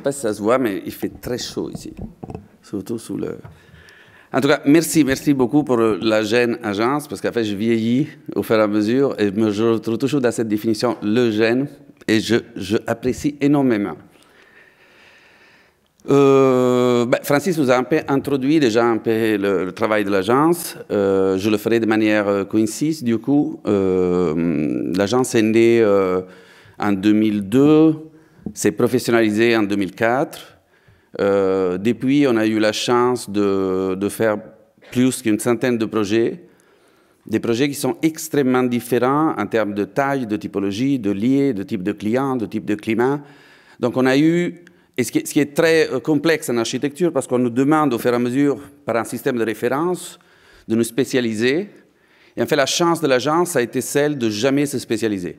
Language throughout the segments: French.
sais pas si ça se voit, mais il fait très chaud ici. Surtout sous le... En tout cas, merci, merci beaucoup pour euh, la gêne agence, parce qu'en fait, je vieillis au fur et à mesure, et je retrouve toujours dans cette définition le gène, et je, je apprécie énormément. Euh, ben, Francis vous a un peu introduit déjà un peu le, travail de l'agence. Euh, je le ferai de manière concise, du coup. l'agence est née en 2002 s'est professionnalisé en 2004. Euh, depuis, on a eu la chance de, faire plus qu'une centaine de projets, des projets qui sont extrêmement différents en termes de taille, de typologie, de liés, de type de client, de type de climat. Donc on a eu, et ce qui, ce qui est très euh, complexe en architecture, parce qu'on nous demande au fur et à mesure, par un système de référence, de nous spécialiser. Et en fait, la chance de l'agence a été celle de jamais se spécialiser.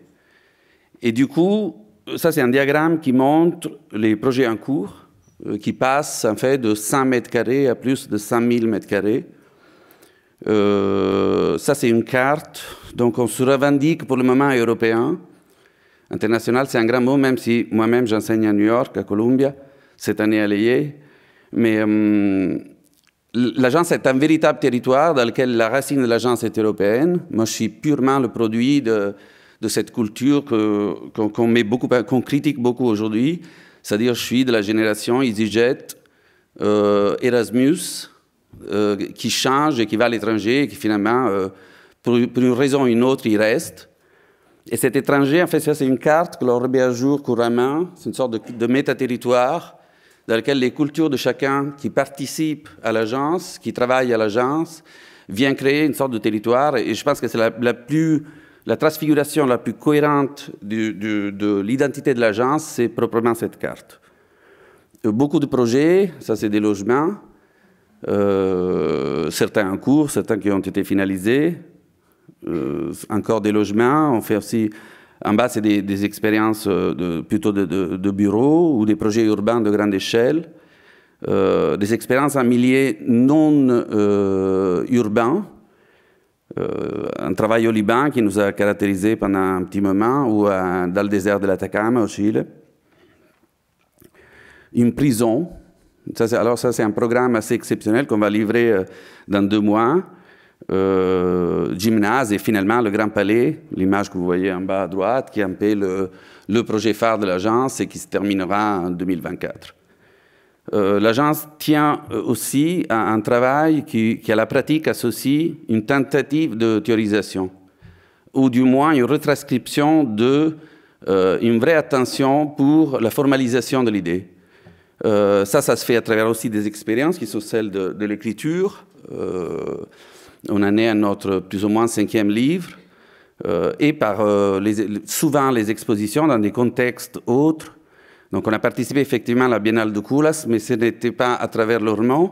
Et du coup, ça, c'est un diagramme qui montre les projets en cours euh, qui passent en fait de 100 mètres carrés à plus de 000 mètres carrés. Euh, ça, c'est une carte. Donc, on se revendique pour le moment européen. International, c'est un grand mot, même si moi-même j'enseigne à New York, à Columbia, cette année à Mais euh, l'agence est un véritable territoire dans lequel la racine de l'agence est européenne. Moi, je suis purement le produit de, de cette culture qu'on met beaucoup, qu'on critique beaucoup aujourd'hui. C'est-à-dire, je suis de la génération EasyJet, euh, Erasmus, euh, qui change et qui va à l'étranger et qui finalement, euh, pour, une raison ou une autre, il reste. Et cet étranger, en fait, c'est une carte que l'on remet à jour couramment, c'est une sorte de, de meta-territoire dans lequel les cultures de chacun qui participe à l'agence, qui travaille à l'agence, vient créer une sorte de territoire. Et je pense que c'est la plus la transfiguration la plus cohérente de l'identité de l'agence, c'est proprement cette carte. Euh, beaucoup de projets, ça c'est des logements, euh, certains en cours, certains qui ont été finalisés, euh, encore des logements, on fait aussi en bas, c'est des, expériences plutôt de, bureaux ou des projets urbains de grande échelle, des expériences en milliers non urbains, euh, un travail au Liban qui nous a caractérisé pendant un petit moment, ou euh, dans le désert de l'Atacama au Chili. Une prison. alors ça, c'est un programme assez exceptionnel qu'on va livrer euh, dans deux mois. gymnase et finalement le Grand Palais, l'image que vous voyez en bas à droite, qui est un peu le, le projet phare de l'agence et qui se terminera en 2024. Euh, l'agence tient euh, aussi à un travail qui, à la pratique, associe une tentative de théorisation, ou du moins une retranscription de euh, une vraie attention pour la formalisation de l'idée. ça, ça se fait à travers aussi des expériences qui sont celles de, l'écriture. on en est à notre plus ou moins cinquième livre, et par les, souvent les expositions dans des contextes autres donc on a participé effectivement à la Biennale de Coulas, mais ce n'était pas à travers l'ormont.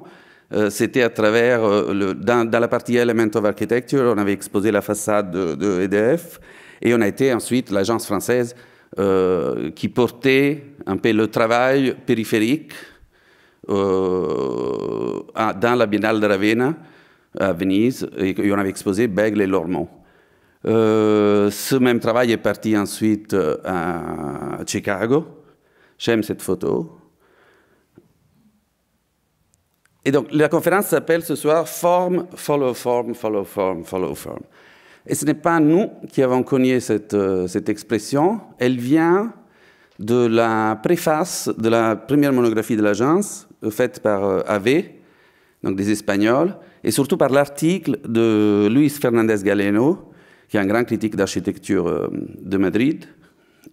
Euh, c'était à travers, euh, le, dans, la partie Element of Architecture, on avait exposé la façade de, EDF, e et on a été ensuite l'agence française euh, qui portait un peu le travail périphérique dans la Biennale de Ravenna, à Venise, et, on avait exposé Bègle et Lormont. ce même travail est parti ensuite à Chicago, J'aime cette photo. Et donc, la conférence s'appelle ce soir Form, Follow Form, Follow Form, Follow Form. Et ce n'est pas nous qui avons cogné cette, euh, cette expression. Elle vient de la préface de la première monographie de l'agence, faite par euh, AV, donc des Espagnols, et surtout par l'article de Luis Fernandez Galeno, qui est un grand critique d'architecture euh, de Madrid,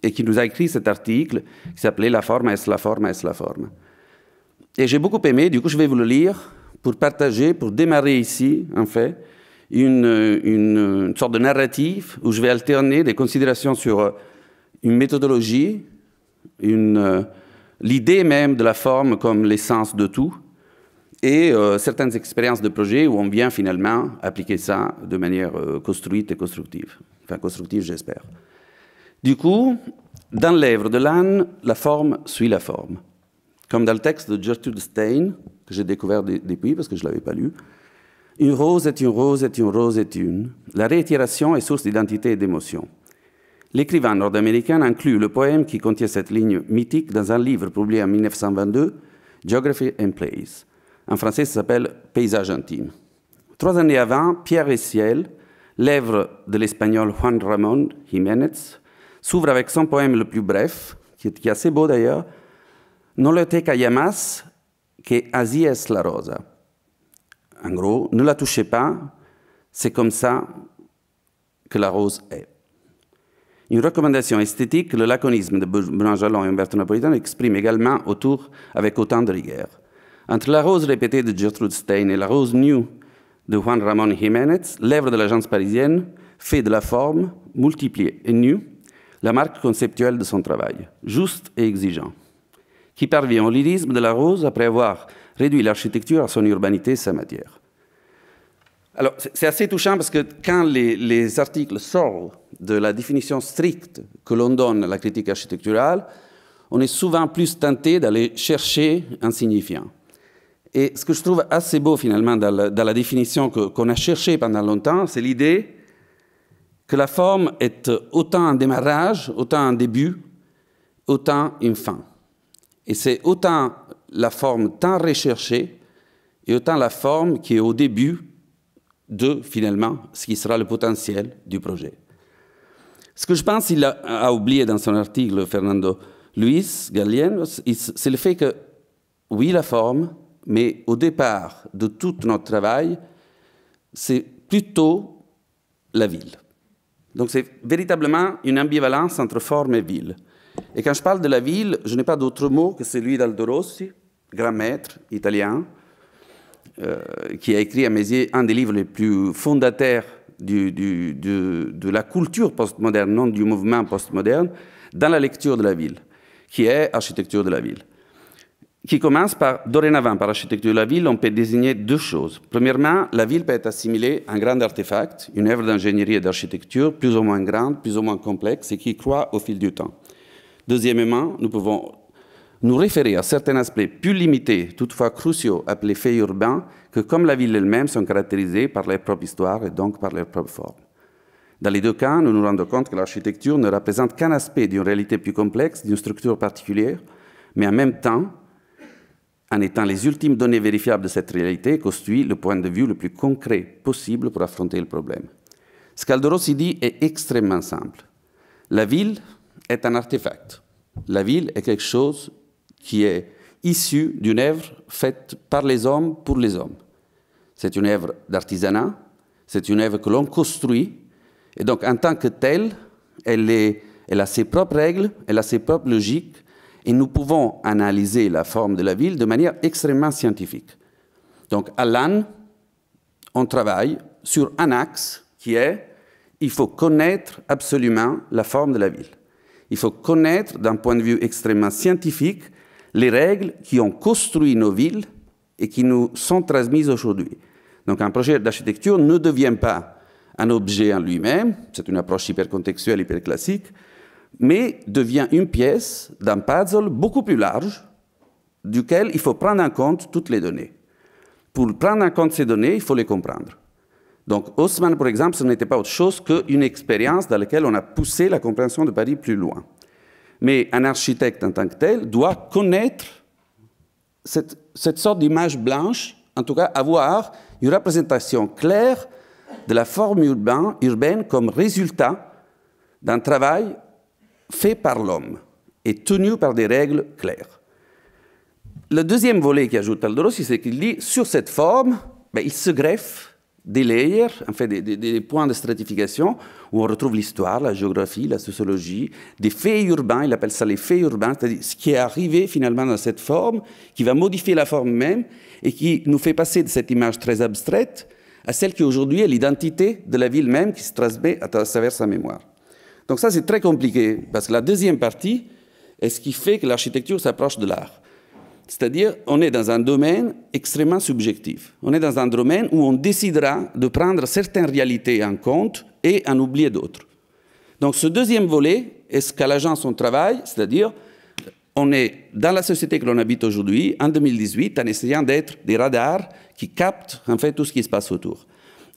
et qui nous a écrit cet article qui s'appelait La forme est la forme est ce la forme. Et j'ai beaucoup aimé, du coup je vais vous le lire pour partager, pour démarrer ici, en fait, une, une, sorte de narrative où je vais alterner des considérations sur euh, une méthodologie, une, euh, l'idée même de la forme comme l'essence de tout, et euh, certaines expériences de projet où on vient finalement appliquer ça de manière construite et constructive. Enfin, constructive, j'espère. Du coup, dans l'œuvre de l'âne, la forme suit la forme. Comme dans le texte de Gertrude Stein, que j'ai découvert depuis parce que je ne l'avais pas lu, une rose est une rose est une rose est une. La réitération est source d'identité et d'émotion. L'écrivain nord-américain inclut le poème qui contient cette ligne mythique dans un livre publié en 1922, Geography and Place. En français, ça s'appelle Paysage intime. Trois années avant, Pierre et Ciel, l'œuvre de l'espagnol Juan Ramón Jiménez, s'ouvre avec son poème le plus bref, qui est, assez beau d'ailleurs, Non le te llamas que azies la rosa. En gros, ne la touchez pas, c'est comme ça que la rose est. Une recommandation esthétique, le laconisme de Jalon et Humberto Napolitano exprime également autour avec autant de rigueur. Entre la rose répétée de Gertrude Stein et la rose nue de Juan Ramon Jiménez, l'œuvre de l'agence parisienne fait de la forme multipliée et nue la marque conceptuelle de son travail, juste et exigeant, qui parvient au lyrisme de la rose après avoir réduit l'architecture à son urbanité et sa matière. Alors, c'est assez touchant parce que quand les, articles sortent de la définition stricte que l'on donne à la critique architecturale, on est souvent plus tenté d'aller chercher un signifiant. Et ce que je trouve assez beau finalement dans la, définition qu'on a cherchée pendant longtemps, c'est l'idée que la forme est autant un démarrage, autant un début, autant une fin. Et c'est autant la forme tant recherchée et autant la forme qui est au début de, finalement, ce qui sera le potentiel du projet. Ce que je pense qu'il a, oublié dans son article, Fernando Luis Gallien, c'est le fait que, oui, la forme, mais au départ de tout notre travail, c'est plutôt la ville. Donc c'est véritablement une ambivalence entre forme et ville. Et quand je parle de la ville, je n'ai pas d'autre mot que celui d'Aldo Rossi, grand maître italien, euh, qui a écrit à mes yeux un des livres les plus fondateurs de la culture postmoderne, non du mouvement postmoderne, dans la lecture de la ville, qui est architecture de la ville qui commence par dorénavant, par l'architecture de la ville, on peut désigner deux choses. Premièrement, la ville peut être assimilée à un grand artefact, une œuvre d'ingénierie et d'architecture, plus ou moins grande, plus ou moins complexe, et qui croît au fil du temps. Deuxièmement, nous pouvons nous référer à certains aspects plus limités, toutefois cruciaux, appelés faits urbains, que comme la ville elle-même sont caractérisés par leur propre histoire et donc par leur propre forme. Dans les deux cas, nous nous rendons compte que l'architecture ne représente qu'un aspect d'une réalité plus complexe, d'une structure particulière, mais en même temps, en étant les ultimes données vérifiables de cette réalité, construit le point de vue le plus concret possible pour affronter le problème. Ce qu'Aldorossi dit est extrêmement simple. La ville est un artefact. La ville est quelque chose qui est issu d'une œuvre faite par les hommes pour les hommes. C'est une œuvre d'artisanat, c'est une œuvre que l'on construit, et donc en tant que telle, elle a ses propres règles, elle a ses propres logiques, et nous pouvons analyser la forme de la ville de manière extrêmement scientifique. Donc à l'âne, on travaille sur un axe qui est il faut connaître absolument la forme de la ville. Il faut connaître d'un point de vue extrêmement scientifique les règles qui ont construit nos villes et qui nous sont transmises aujourd'hui. Donc un projet d'architecture ne devient pas un objet en lui-même, c'est une approche hyper contextuelle, hyper classique, mais devient une pièce d'un puzzle beaucoup plus large, duquel il faut prendre en compte toutes les données. Pour prendre en compte ces données, il faut les comprendre. Donc Haussmann, par exemple, ce n'était pas autre chose qu'une expérience dans laquelle on a poussé la compréhension de Paris plus loin. Mais un architecte en tant que tel doit connaître cette, cette sorte d'image blanche, en tout cas avoir une représentation claire de la forme urbaine comme résultat d'un travail fait par l'homme et tenu par des règles claires. Le deuxième volet qu'ajoute Palderossi, c'est qu'il dit sur cette forme, ben, il se greffe des layers, en fait des, des points de stratification où on retrouve l'histoire, la géographie, la sociologie, des faits urbains, il appelle ça les faits urbains, c'est-à-dire ce qui est arrivé finalement dans cette forme, qui va modifier la forme même et qui nous fait passer de cette image très abstraite à celle qui aujourd'hui est l'identité de la ville même qui se transmet à travers sa mémoire. Donc ça, c'est très compliqué, parce que la deuxième partie est ce qui fait que l'architecture s'approche de l'art. C'est-à-dire, on est dans un domaine extrêmement subjectif. On est dans un domaine où on décidera de prendre certaines réalités en compte et en oublier d'autres. Donc ce deuxième volet est ce qu'à l'agence on travaille, c'est-à-dire on est dans la société que l'on habite aujourd'hui, en 2018, en essayant d'être des radars qui captent en fait tout ce qui se passe autour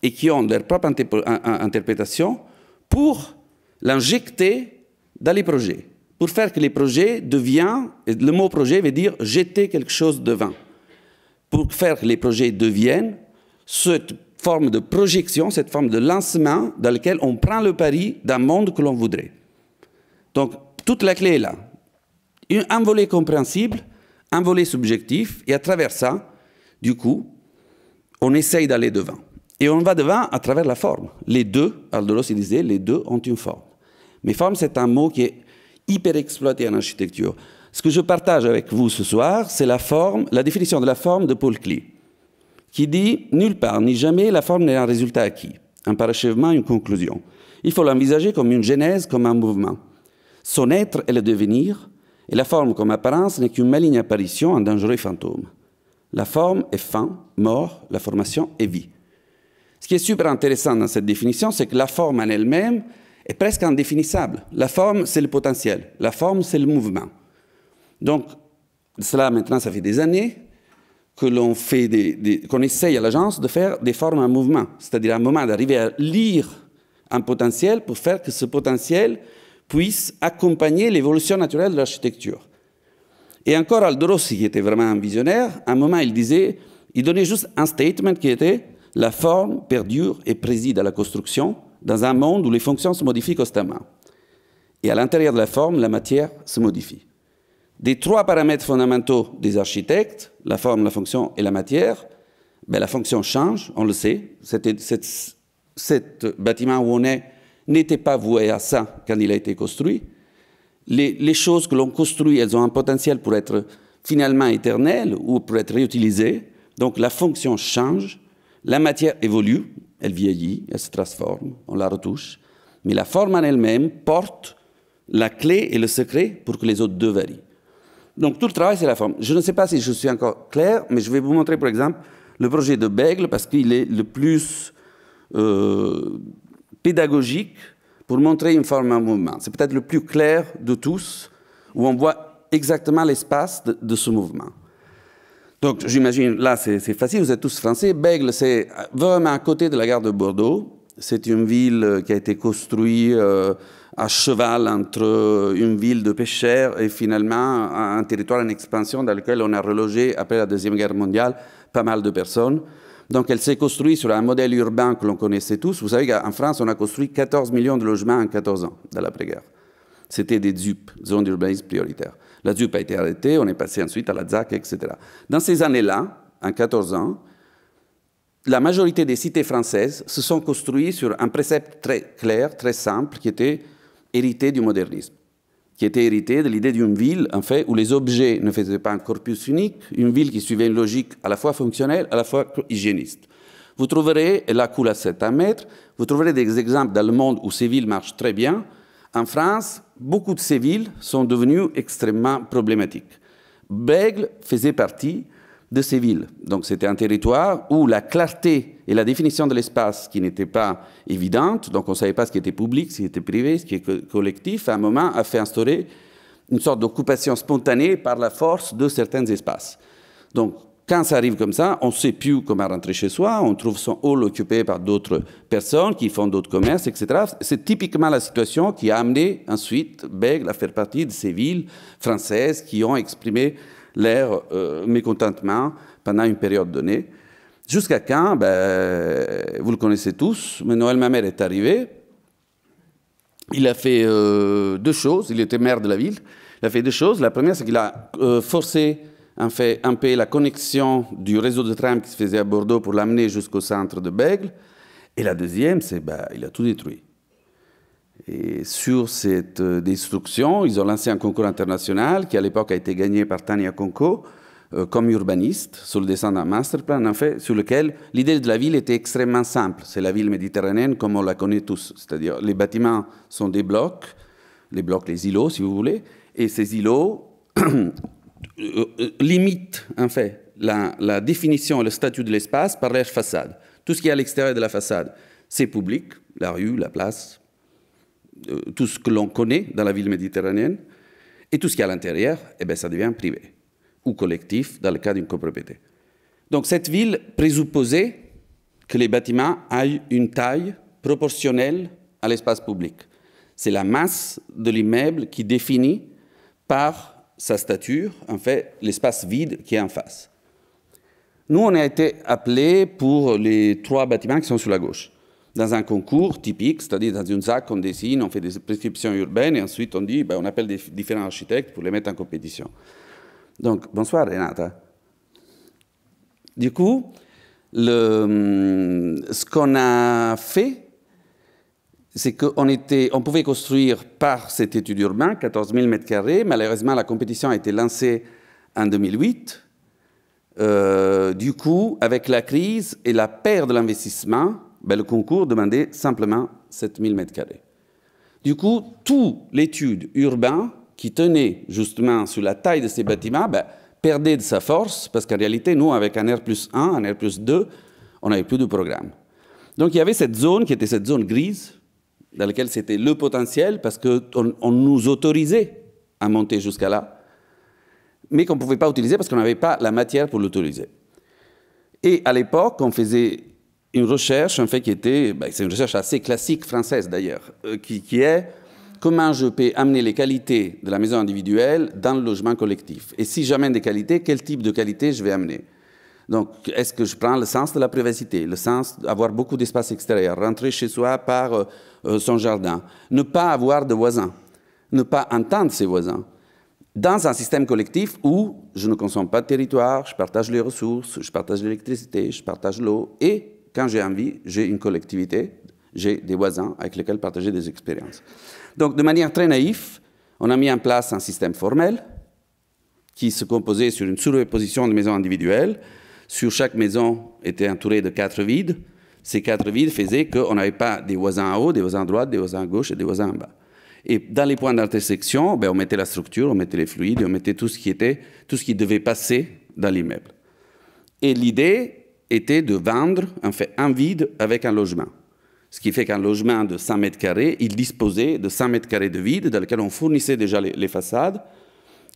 et qui ont leur propre interprétation pour l'injecter dans les projets, pour faire que les projets deviennent, le mot projet veut dire jeter quelque chose devant, pour faire que les projets deviennent cette forme de projection, cette forme de lancement dans lequel on prend le pari d'un monde que l'on voudrait. Donc, toute la clé est là. Un volet compréhensible, un volet subjectif, et à travers ça, du coup, on essaye d'aller devant. Et on va devant à travers la forme. Les deux, il disait, les deux ont une forme. Mais forme, c'est un mot qui est hyper exploité en architecture. Ce que je partage avec vous ce soir, c'est la forme, la définition de la forme de Paul Klee, qui dit nulle part ni jamais la forme n'est un résultat acquis, un parachèvement, une conclusion. Il faut l'envisager comme une genèse, comme un mouvement. Son être est le devenir, et la forme comme apparence n'est qu'une maligne apparition, un dangereux fantôme. La forme est fin, mort, la formation est vie. Ce qui est super intéressant dans cette définition, c'est que la forme en elle-même est presque indéfinissable. La forme, c'est le potentiel. La forme, c'est le mouvement. Donc, cela, maintenant, ça fait des années que l'on fait des, qu'on essaye à l'agence de faire des formes en mouvement, c'est-à-dire un moment d'arriver à lire un potentiel pour faire que ce potentiel puisse accompagner l'évolution naturelle de l'architecture. Et encore Aldorossi, qui était vraiment un visionnaire, à un moment, il disait, il donnait juste un statement qui était la forme perdure et préside à la construction, dans un monde où les fonctions se modifient constamment. Et à l'intérieur de la forme, la matière se modifie. Des trois paramètres fondamentaux des architectes, la forme, la fonction et la matière, ben, la fonction change, on le sait. Cet bâtiment où on est n'était pas voué à ça quand il a été construit. Les, les choses que l'on construit, elles ont un potentiel pour être finalement éternelles ou pour être réutilisées. Donc la fonction change, la matière évolue, elle vieillit, elle se transforme, on la retouche, mais la forme en elle-même porte la clé et le secret pour que les autres deux varient. Donc tout le travail, c'est la forme. Je ne sais pas si je suis encore clair, mais je vais vous montrer, par exemple, le projet de Bègle, parce qu'il est le plus euh, pédagogique pour montrer une forme en mouvement. C'est peut-être le plus clair de tous, où on voit exactement l'espace de ce mouvement. Donc j'imagine, là c'est facile, vous êtes tous français. Bègle, c'est vraiment à côté de la gare de Bordeaux. C'est une ville euh, qui a été construite euh, à cheval entre euh, une ville de pêcheurs et finalement un territoire en expansion dans lequel on a relogé, après la Deuxième Guerre mondiale, pas mal de personnes. Donc elle s'est construite sur un modèle urbain que l'on connaissait tous. Vous savez qu'en France, on a construit 14 millions de logements en 14 ans, dans l'après-guerre. C'était des ZUP, zones d'urbanisme prioritaires. La ZUP a été arrêtée, on est passé ensuite à la ZAC, etc. Dans ces années-là, en 14 ans, la majorité des cités françaises se sont construites sur un précepte très clair, très simple, qui était hérité du modernisme, qui était hérité de l'idée d'une ville, en fait, où les objets ne faisaient pas un corpus unique, une ville qui suivait une logique à la fois fonctionnelle, à la fois hygiéniste. Vous trouverez, et la coule à 7 à vous trouverez des exemples dans le monde où ces villes marchent très bien. En France, beaucoup de ces villes sont devenues extrêmement problématiques. Bègle faisait partie de ces villes. Donc c'était un territoire où la clarté et la définition de l'espace qui n'était pas évidente, donc on ne savait pas ce qui était public, ce qui était privé, ce qui était collectif, à un moment a fait instaurer une sorte d'occupation spontanée par la force de certains espaces. Donc quand ça arrive comme ça, on ne sait plus comment rentrer chez soi, on trouve son hall occupé par d'autres personnes qui font d'autres commerces, etc. C'est typiquement la situation qui a amené ensuite Bègle à faire partie de ces villes françaises qui ont exprimé leur euh, mécontentement pendant une période donnée. Jusqu'à quand ben, Vous le connaissez tous, mais Noël Mamère est arrivé. Il a fait euh, deux choses. Il était maire de la ville. Il a fait deux choses. La première, c'est qu'il a euh, forcé en fait, un peu la connexion du réseau de tram qui se faisait à Bordeaux pour l'amener jusqu'au centre de Bègle. Et la deuxième, c'est bah, il a tout détruit. Et sur cette euh, destruction, ils ont lancé un concours international qui, à l'époque, a été gagné par Tania Conco euh, comme urbaniste sur le dessin d'un masterplan, en fait, sur lequel l'idée de la ville était extrêmement simple. C'est la ville méditerranéenne comme on la connaît tous. C'est-à-dire, les bâtiments sont des blocs, les blocs, les îlots, si vous voulez, et ces îlots Euh, euh, limite, en fait, la, définition et le statut de l'espace par la façade. Tout ce qui est à l'extérieur de la façade, c'est public, la rue, la place, euh, tout ce que l'on connaît dans la ville méditerranéenne. Et tout ce qui est à l'intérieur, eh bien, ça devient privé ou collectif dans le cas d'une copropriété. Donc cette ville présupposait que les bâtiments aient une taille proportionnelle à l'espace public. C'est la masse de l'immeuble qui définit par sa stature, en fait, l'espace vide qui est en face. Nous, on a été appelés pour les trois bâtiments qui sont sur la gauche, dans un concours typique, c'est-à-dire dans une sac, on dessine, on fait des prescriptions urbaines, et ensuite on dit, ben, on appelle des différents architectes pour les mettre en compétition. Donc, bonsoir Renata. Du coup, ce qu'on a fait, c'est qu'on on pouvait construire par cette étude urbaine 14 000 m2. Malheureusement, la compétition a été lancée en 2008. Euh, du coup, avec la crise et la perte de l'investissement, ben, le concours demandait simplement 7 000 m Du coup, toute l'étude urbaine qui tenait justement sur la taille de ces bâtiments ben, perdait de sa force parce qu'en réalité, nous, avec un R 1, un R 2, on n'avait plus de programme. Donc il y avait cette zone qui était cette zone grise dans lequel c'était le potentiel, parce qu'on on nous autorisait à monter jusqu'à là, mais qu'on ne pouvait pas utiliser parce qu'on n'avait pas la matière pour l'utiliser. Et à l'époque, on faisait une recherche, en fait, qui était, bah, c'est une recherche assez classique française d'ailleurs, euh, qui, qui est comment je peux amener les qualités de la maison individuelle dans le logement collectif. Et si j'amène des qualités, quel type de qualité je vais amener donc, est-ce que je prends le sens de la privacité, le sens d'avoir beaucoup d'espace extérieur, rentrer chez soi par euh, euh, son jardin, ne pas avoir de voisins, ne pas entendre ses voisins. Dans un système collectif où je ne consomme pas de territoire, je partage les ressources, je partage l'électricité, je partage l'eau, et quand j'ai envie, j'ai une collectivité, j'ai des voisins avec lesquels partager des expériences. Donc de manière très naïve, on a mis en place un système formel qui se composait sur une superposition de maisons individuelles. Sur chaque maison était entourée de quatre vides. Ces quatre villes faisaient qu'on n'avait pas des voisins en haut, des voisins à droite, des voisins à gauche et des voisins en bas. Et dans les points d'intersection, ben, on mettait la structure, on mettait les fluides, on mettait tout ce qui était, tout ce qui devait passer dans l'immeuble. Et l'idée était de vendre en fait, un vide avec un logement. Ce qui fait qu'un logement de 100 mètres carrés, il disposait de 100 mètres carrés de vide dans lequel on fournissait déjà les, les façades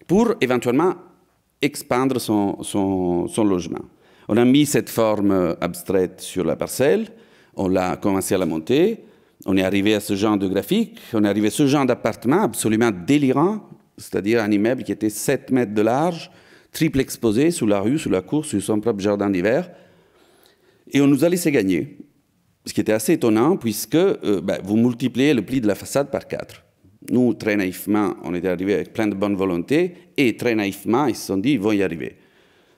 pour éventuellement expandre son, son, son logement. On a mis cette forme euh, abstraite sur la parcelle, on l'a commencé à la monter, on est arrivé à ce genre de graphique, on est arrivé à ce genre d'appartement absolument délirant, c'est-à-dire un immeuble qui était 7 mètres de large, triple exposé sous la rue, sous la cour, sur son propre jardin d'hiver. Et on nous a laissé gagner, ce qui était assez étonnant puisque euh, ben, vous multipliez le pli de la façade par 4. Nous, très naïvement, on était arrivés avec plein de bonne volonté et très naïvement, ils se sont dit, ils vont y arriver.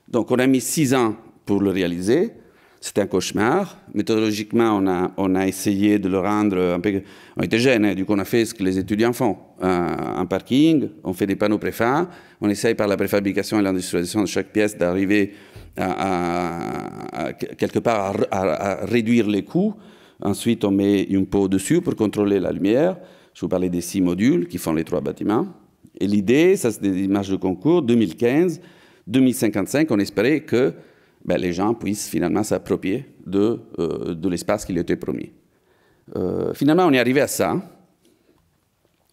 Donc on a mis 6 ans pour le réaliser. C'était un cauchemar. Méthodologiquement, on a, on a essayé de le rendre un peu... On était jeunes, hein, du coup, on a fait ce que les étudiants font. un, euh, parking, on fait des panneaux préfats, on essaye par la préfabrication et l'industrialisation de chaque pièce d'arriver à, à, quelque part à, réduire les coûts. Ensuite, on met une peau dessus pour contrôler la lumière. Je vous parlais des six modules qui font les trois bâtiments. Et l'idée, ça c'est des images de concours, 2015, 2055, on espérait que ben, les gens puissent finalement s'approprier de, euh, de l'espace qui leur était promis. Euh, finalement, on est arrivé à ça.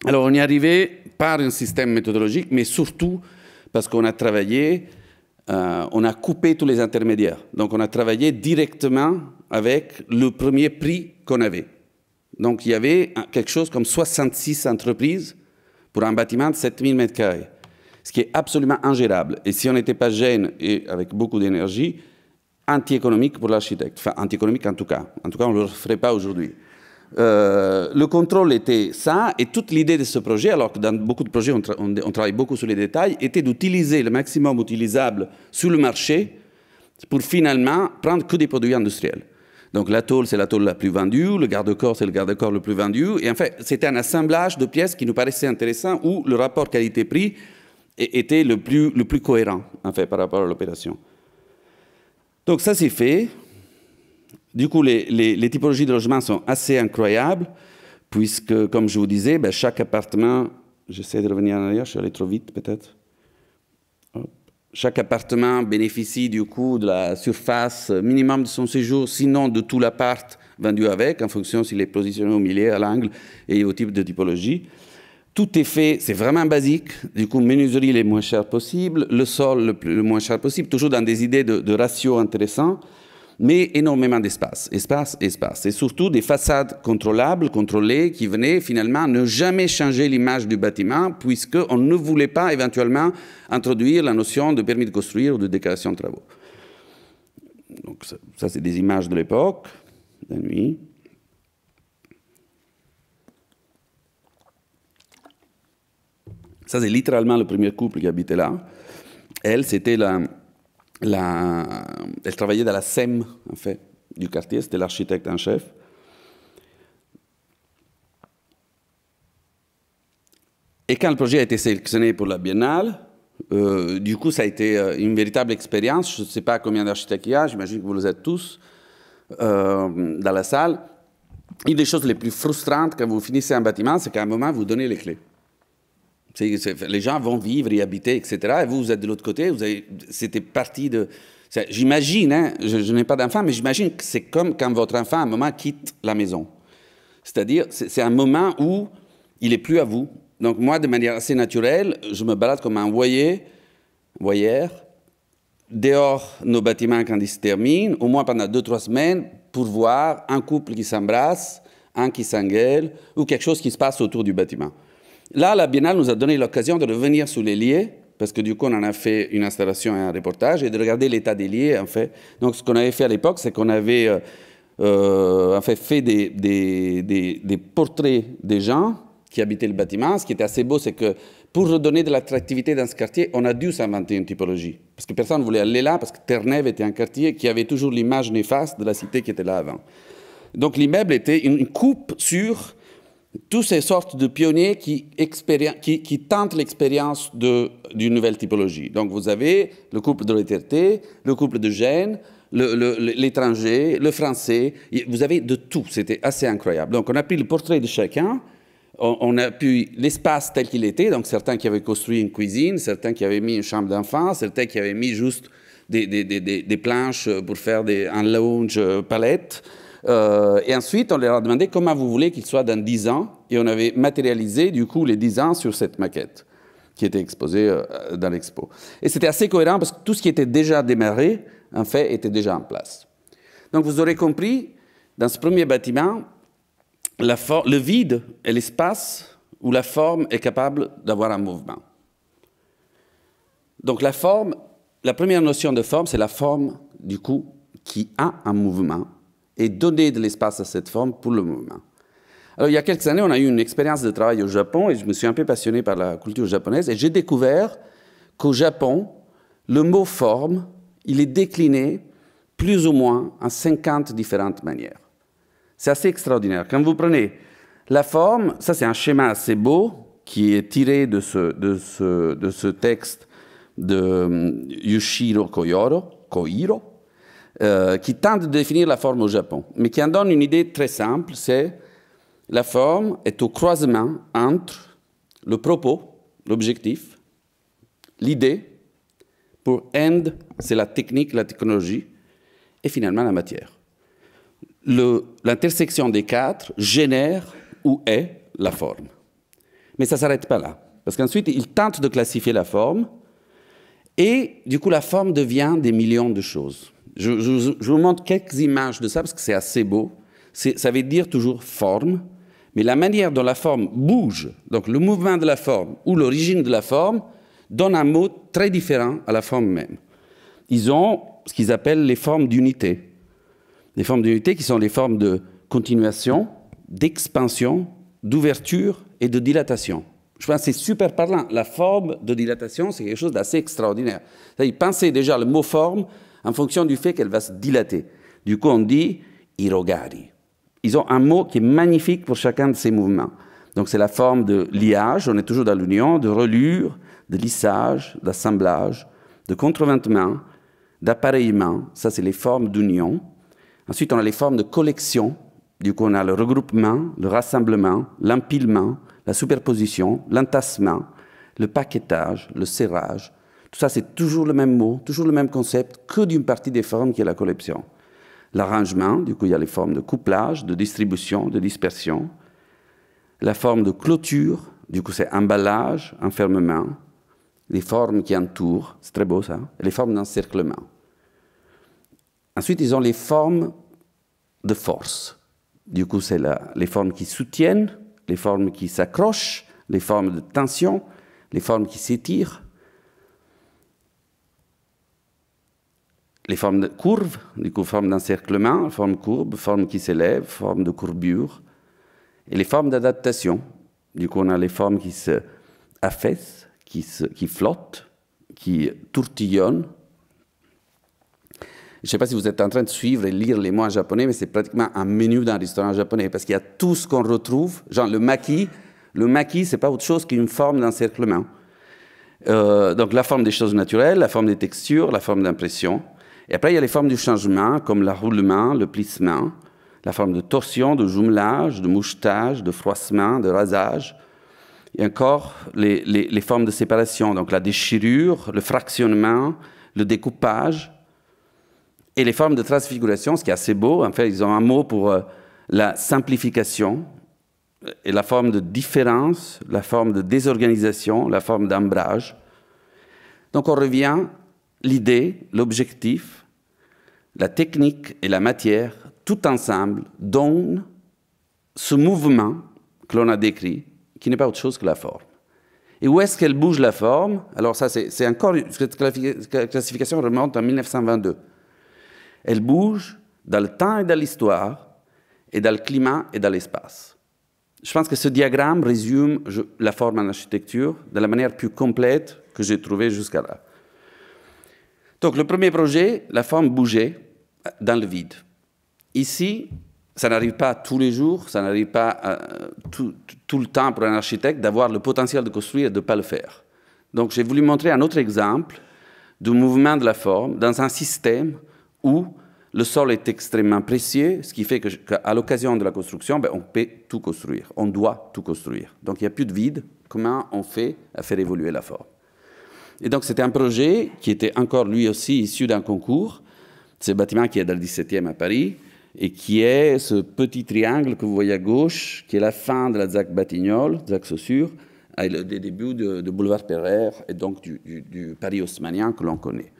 Alors, on est arrivé par un système méthodologique, mais surtout parce qu'on a travaillé, euh, on a coupé tous les intermédiaires. Donc, on a travaillé directement avec le premier prix qu'on avait. Donc, il y avait quelque chose comme 66 entreprises pour un bâtiment de 7000 m2 ce qui est absolument ingérable. Et si on n'était pas gêne et avec beaucoup d'énergie, anti-économique pour l'architecte, enfin anti-économique en tout cas. En tout cas, on ne le ferait pas aujourd'hui. Euh, le contrôle était ça, et toute l'idée de ce projet, alors que dans beaucoup de projets, on, on travaille beaucoup sur les détails, était d'utiliser le maximum utilisable sur le marché pour finalement prendre que des produits industriels. Donc la tôle, c'est la tôle la plus vendue, le garde-corps, c'est le garde-corps le plus vendu. Et en fait, c'était un assemblage de pièces qui nous paraissait intéressant où le rapport qualité-prix était le plus, le plus cohérent, en fait, par rapport à l'opération. Donc ça, c'est fait. Du coup, les, typologies de logements sont assez incroyables, puisque, comme je vous disais, ben, chaque appartement, j'essaie de revenir en arrière, je suis allé trop vite peut-être. Chaque appartement bénéficie du coup de la surface minimum de son séjour, sinon de tout l'appart vendu avec, en fonction s'il est positionné au milieu, à l'angle et au type de typologie. Tout est fait, c'est vraiment basique. Du coup, menuiserie les moins cher possible, le sol le, moins cher possible, toujours dans des idées de, de ratios intéressants, mais énormément d'espace, espace, espace. Et surtout des façades contrôlables, contrôlées, qui venaient finalement ne jamais changer l'image du bâtiment, puisqu'on ne voulait pas éventuellement introduire la notion de permis de construire ou de déclaration de travaux. Donc ça c'est des images de l'époque, la nuit. Ça, c'est littéralement le premier couple qui habitait là. Elle, c'était la, Elle travaillait dans la SEM, en fait, du quartier. C'était l'architecte en chef. Et quand le projet a été sélectionné pour la biennale, euh, du coup, ça a été euh, une véritable expérience. Je ne sais pas combien d'architectes il y a, j'imagine que vous les êtes tous euh, dans la salle. Une des choses les plus frustrantes quand vous finissez un bâtiment, c'est qu'à un moment, vous donnez les clés les gens vont vivre y habiter, etc. Et vous, vous êtes de l'autre côté, c'était parti de... J'imagine, hein, je, n'ai pas d'enfant, mais j'imagine que c'est comme quand votre enfant, à un moment, quitte la maison. C'est-à-dire, c'est un moment où il n'est plus à vous. Donc moi, de manière assez naturelle, je me balade comme un voyer, voyeur, dehors nos bâtiments quand ils se terminent, au moins pendant deux, trois semaines, pour voir un couple qui s'embrasse, un qui s'engueule, ou quelque chose qui se passe autour du bâtiment. Là, la Biennale nous a donné l'occasion de revenir sur les lieux, parce que du coup, on en a fait une installation et un reportage, et de regarder l'état des lieux, en fait. Donc, ce qu'on avait fait à l'époque, c'est qu'on avait euh, euh, en fait, fait des, des, portraits des gens qui habitaient le bâtiment. Ce qui était assez beau, c'est que pour redonner de l'attractivité dans ce quartier, on a dû s'inventer une typologie. Parce que personne ne voulait aller là, parce que Terre-Neuve était un quartier qui avait toujours l'image néfaste de la cité qui était là avant. Donc l'immeuble était une coupe sur toutes ces sortes de pionniers qui, tentent l'expérience d'une nouvelle typologie. Donc vous avez le couple de l'éternité, le couple de Gênes, l'étranger, le, français, vous avez de tout, c'était assez incroyable. Donc on a pris le portrait de chacun, on, a pu l'espace tel qu'il était, donc certains qui avaient construit une cuisine, certains qui avaient mis une chambre d'enfant, certains qui avaient mis juste des, des planches pour faire un lounge euh, palette, euh, et ensuite, on leur a demandé comment vous voulez qu'il soit dans 10 ans, et on avait matérialisé du coup les 10 ans sur cette maquette qui était exposée euh, dans l'expo. Et c'était assez cohérent parce que tout ce qui était déjà démarré, en fait, était déjà en place. Donc vous aurez compris, dans ce premier bâtiment, le vide est l'espace où la forme est capable d'avoir un mouvement. Donc la forme, la première notion de forme, c'est la forme du coup qui a un mouvement et donner de l'espace à cette forme pour le moment. Alors, il y a quelques années, on a eu une expérience de travail au Japon et je me suis un peu passionné par la culture japonaise et j'ai découvert qu'au Japon, le mot forme, il est décliné plus ou moins en 50 différentes manières. C'est assez extraordinaire. Quand vous prenez la forme, ça c'est un schéma assez beau qui est tiré de ce, de ce, de ce texte de hum, Yushiro Koyoro, Koiro, euh, qui tente de définir la forme au Japon, mais qui en donne une idée très simple, c'est la forme est au croisement entre le propos, l'objectif, l'idée, pour end, c'est la technique, la technologie, et finalement la matière. L'intersection des quatre génère ou est la forme. Mais ça ne s'arrête pas là, parce qu'ensuite, il tente de classifier la forme, et du coup, la forme devient des millions de choses. Je, vous montre quelques images de ça parce que c'est assez beau. Ça veut dire toujours forme, mais la manière dont la forme bouge, donc le mouvement de la forme ou l'origine de la forme, donne un mot très différent à la forme même. Ils ont ce qu'ils appellent les formes d'unité. Les formes d'unité qui sont les formes de continuation, d'expansion, d'ouverture et de dilatation. Je pense que c'est super parlant. La forme de dilatation, c'est quelque chose d'assez extraordinaire. Pensez déjà le mot forme en fonction du fait qu'elle va se dilater. Du coup, on dit irogari ». Ils ont un mot qui est magnifique pour chacun de ces mouvements. Donc, c'est la forme de liage, on est toujours dans l'union, de relure, de lissage, d'assemblage, de contreventement, d'appareillement. Ça, c'est les formes d'union. Ensuite, on a les formes de collection. Du coup, on a le regroupement, le rassemblement, l'empilement, la superposition, l'entassement, le paquetage, le serrage, tout ça, c'est toujours le même mot, toujours le même concept, que d'une partie des formes qui est la collection. L'arrangement, du coup, il y a les formes de couplage, de distribution, de dispersion. La forme de clôture, du coup, c'est emballage, enfermement. Les formes qui entourent, c'est très beau ça. Hein. les formes d'encerclement. Ensuite, ils ont les formes de force. Du coup, c'est les formes qui soutiennent, les formes qui s'accrochent, les formes de tension, les formes qui s'étirent, les formes de courbes, du coup, forme d'encerclement, forme courbe, forme qui s'élève, forme de courbure, et les formes d'adaptation. Du coup, on a les formes qui se affaissent, qui, qui flottent, qui tourtillonnent. Je ne sais pas si vous êtes en train de suivre et lire les mots en japonais, mais c'est pratiquement un menu dans d'un restaurant japonais, parce qu'il y a tout ce qu'on retrouve. Genre, le maquis, le maquis, n'est pas autre chose qu'une forme d'encerclement. Euh, donc, la forme des choses naturelles, la forme des textures, la forme d'impression, et après, il y a les formes du changement, comme roulement, le plissement, la forme de torsion, de jumelage, de mouchetage, de froissement, de rasage, et encore les, les, les formes de séparation, donc la déchirure, le fractionnement, le découpage, et les formes de transfiguration, ce qui est assez beau. En fait, ils ont un mot pour euh, la simplification, et la forme de différence, la forme de désorganisation, la forme d'ambrage. Donc on revient, l'idée, l'objectif, la technique et la matière, tout ensemble, donnent ce mouvement que l'on a décrit, qui n'est pas autre chose que la forme. Et où est-ce qu'elle bouge la forme Alors ça, c'est encore, cette classification remonte à 1922. Elle bouge dans le temps et dans l'histoire, et dans le climat et dans l'espace. Je pense que ce diagramme résume la forme en architecture de la manière plus complète que j'ai trouvée jusqu'à là. Donc le premier projet, la forme bougeait dans le vide. Ici, ça n'arrive pas tous les jours, ça n'arrive pas euh, tout, le temps pour un architecte d'avoir le potentiel de construire et de ne pas le faire. Donc j'ai voulu montrer un autre exemple du mouvement de la forme dans un système où le sol est extrêmement précieux, ce qui fait qu'à l'occasion de la construction, ben, on peut tout construire, on doit tout construire. Donc il n'y a plus de vide, comment on fait à faire évoluer la forme et donc c'était un projet qui était encore lui aussi issu d'un concours. C'est le bâtiment qui est dans le 17e à Paris et qui est ce petit triangle que vous voyez à gauche, qui est la fin de la ZAC Batignolles, ZAC Saussure, et le début de, Boulevard Pereire et donc du, Paris haussmanien que l'on connaît.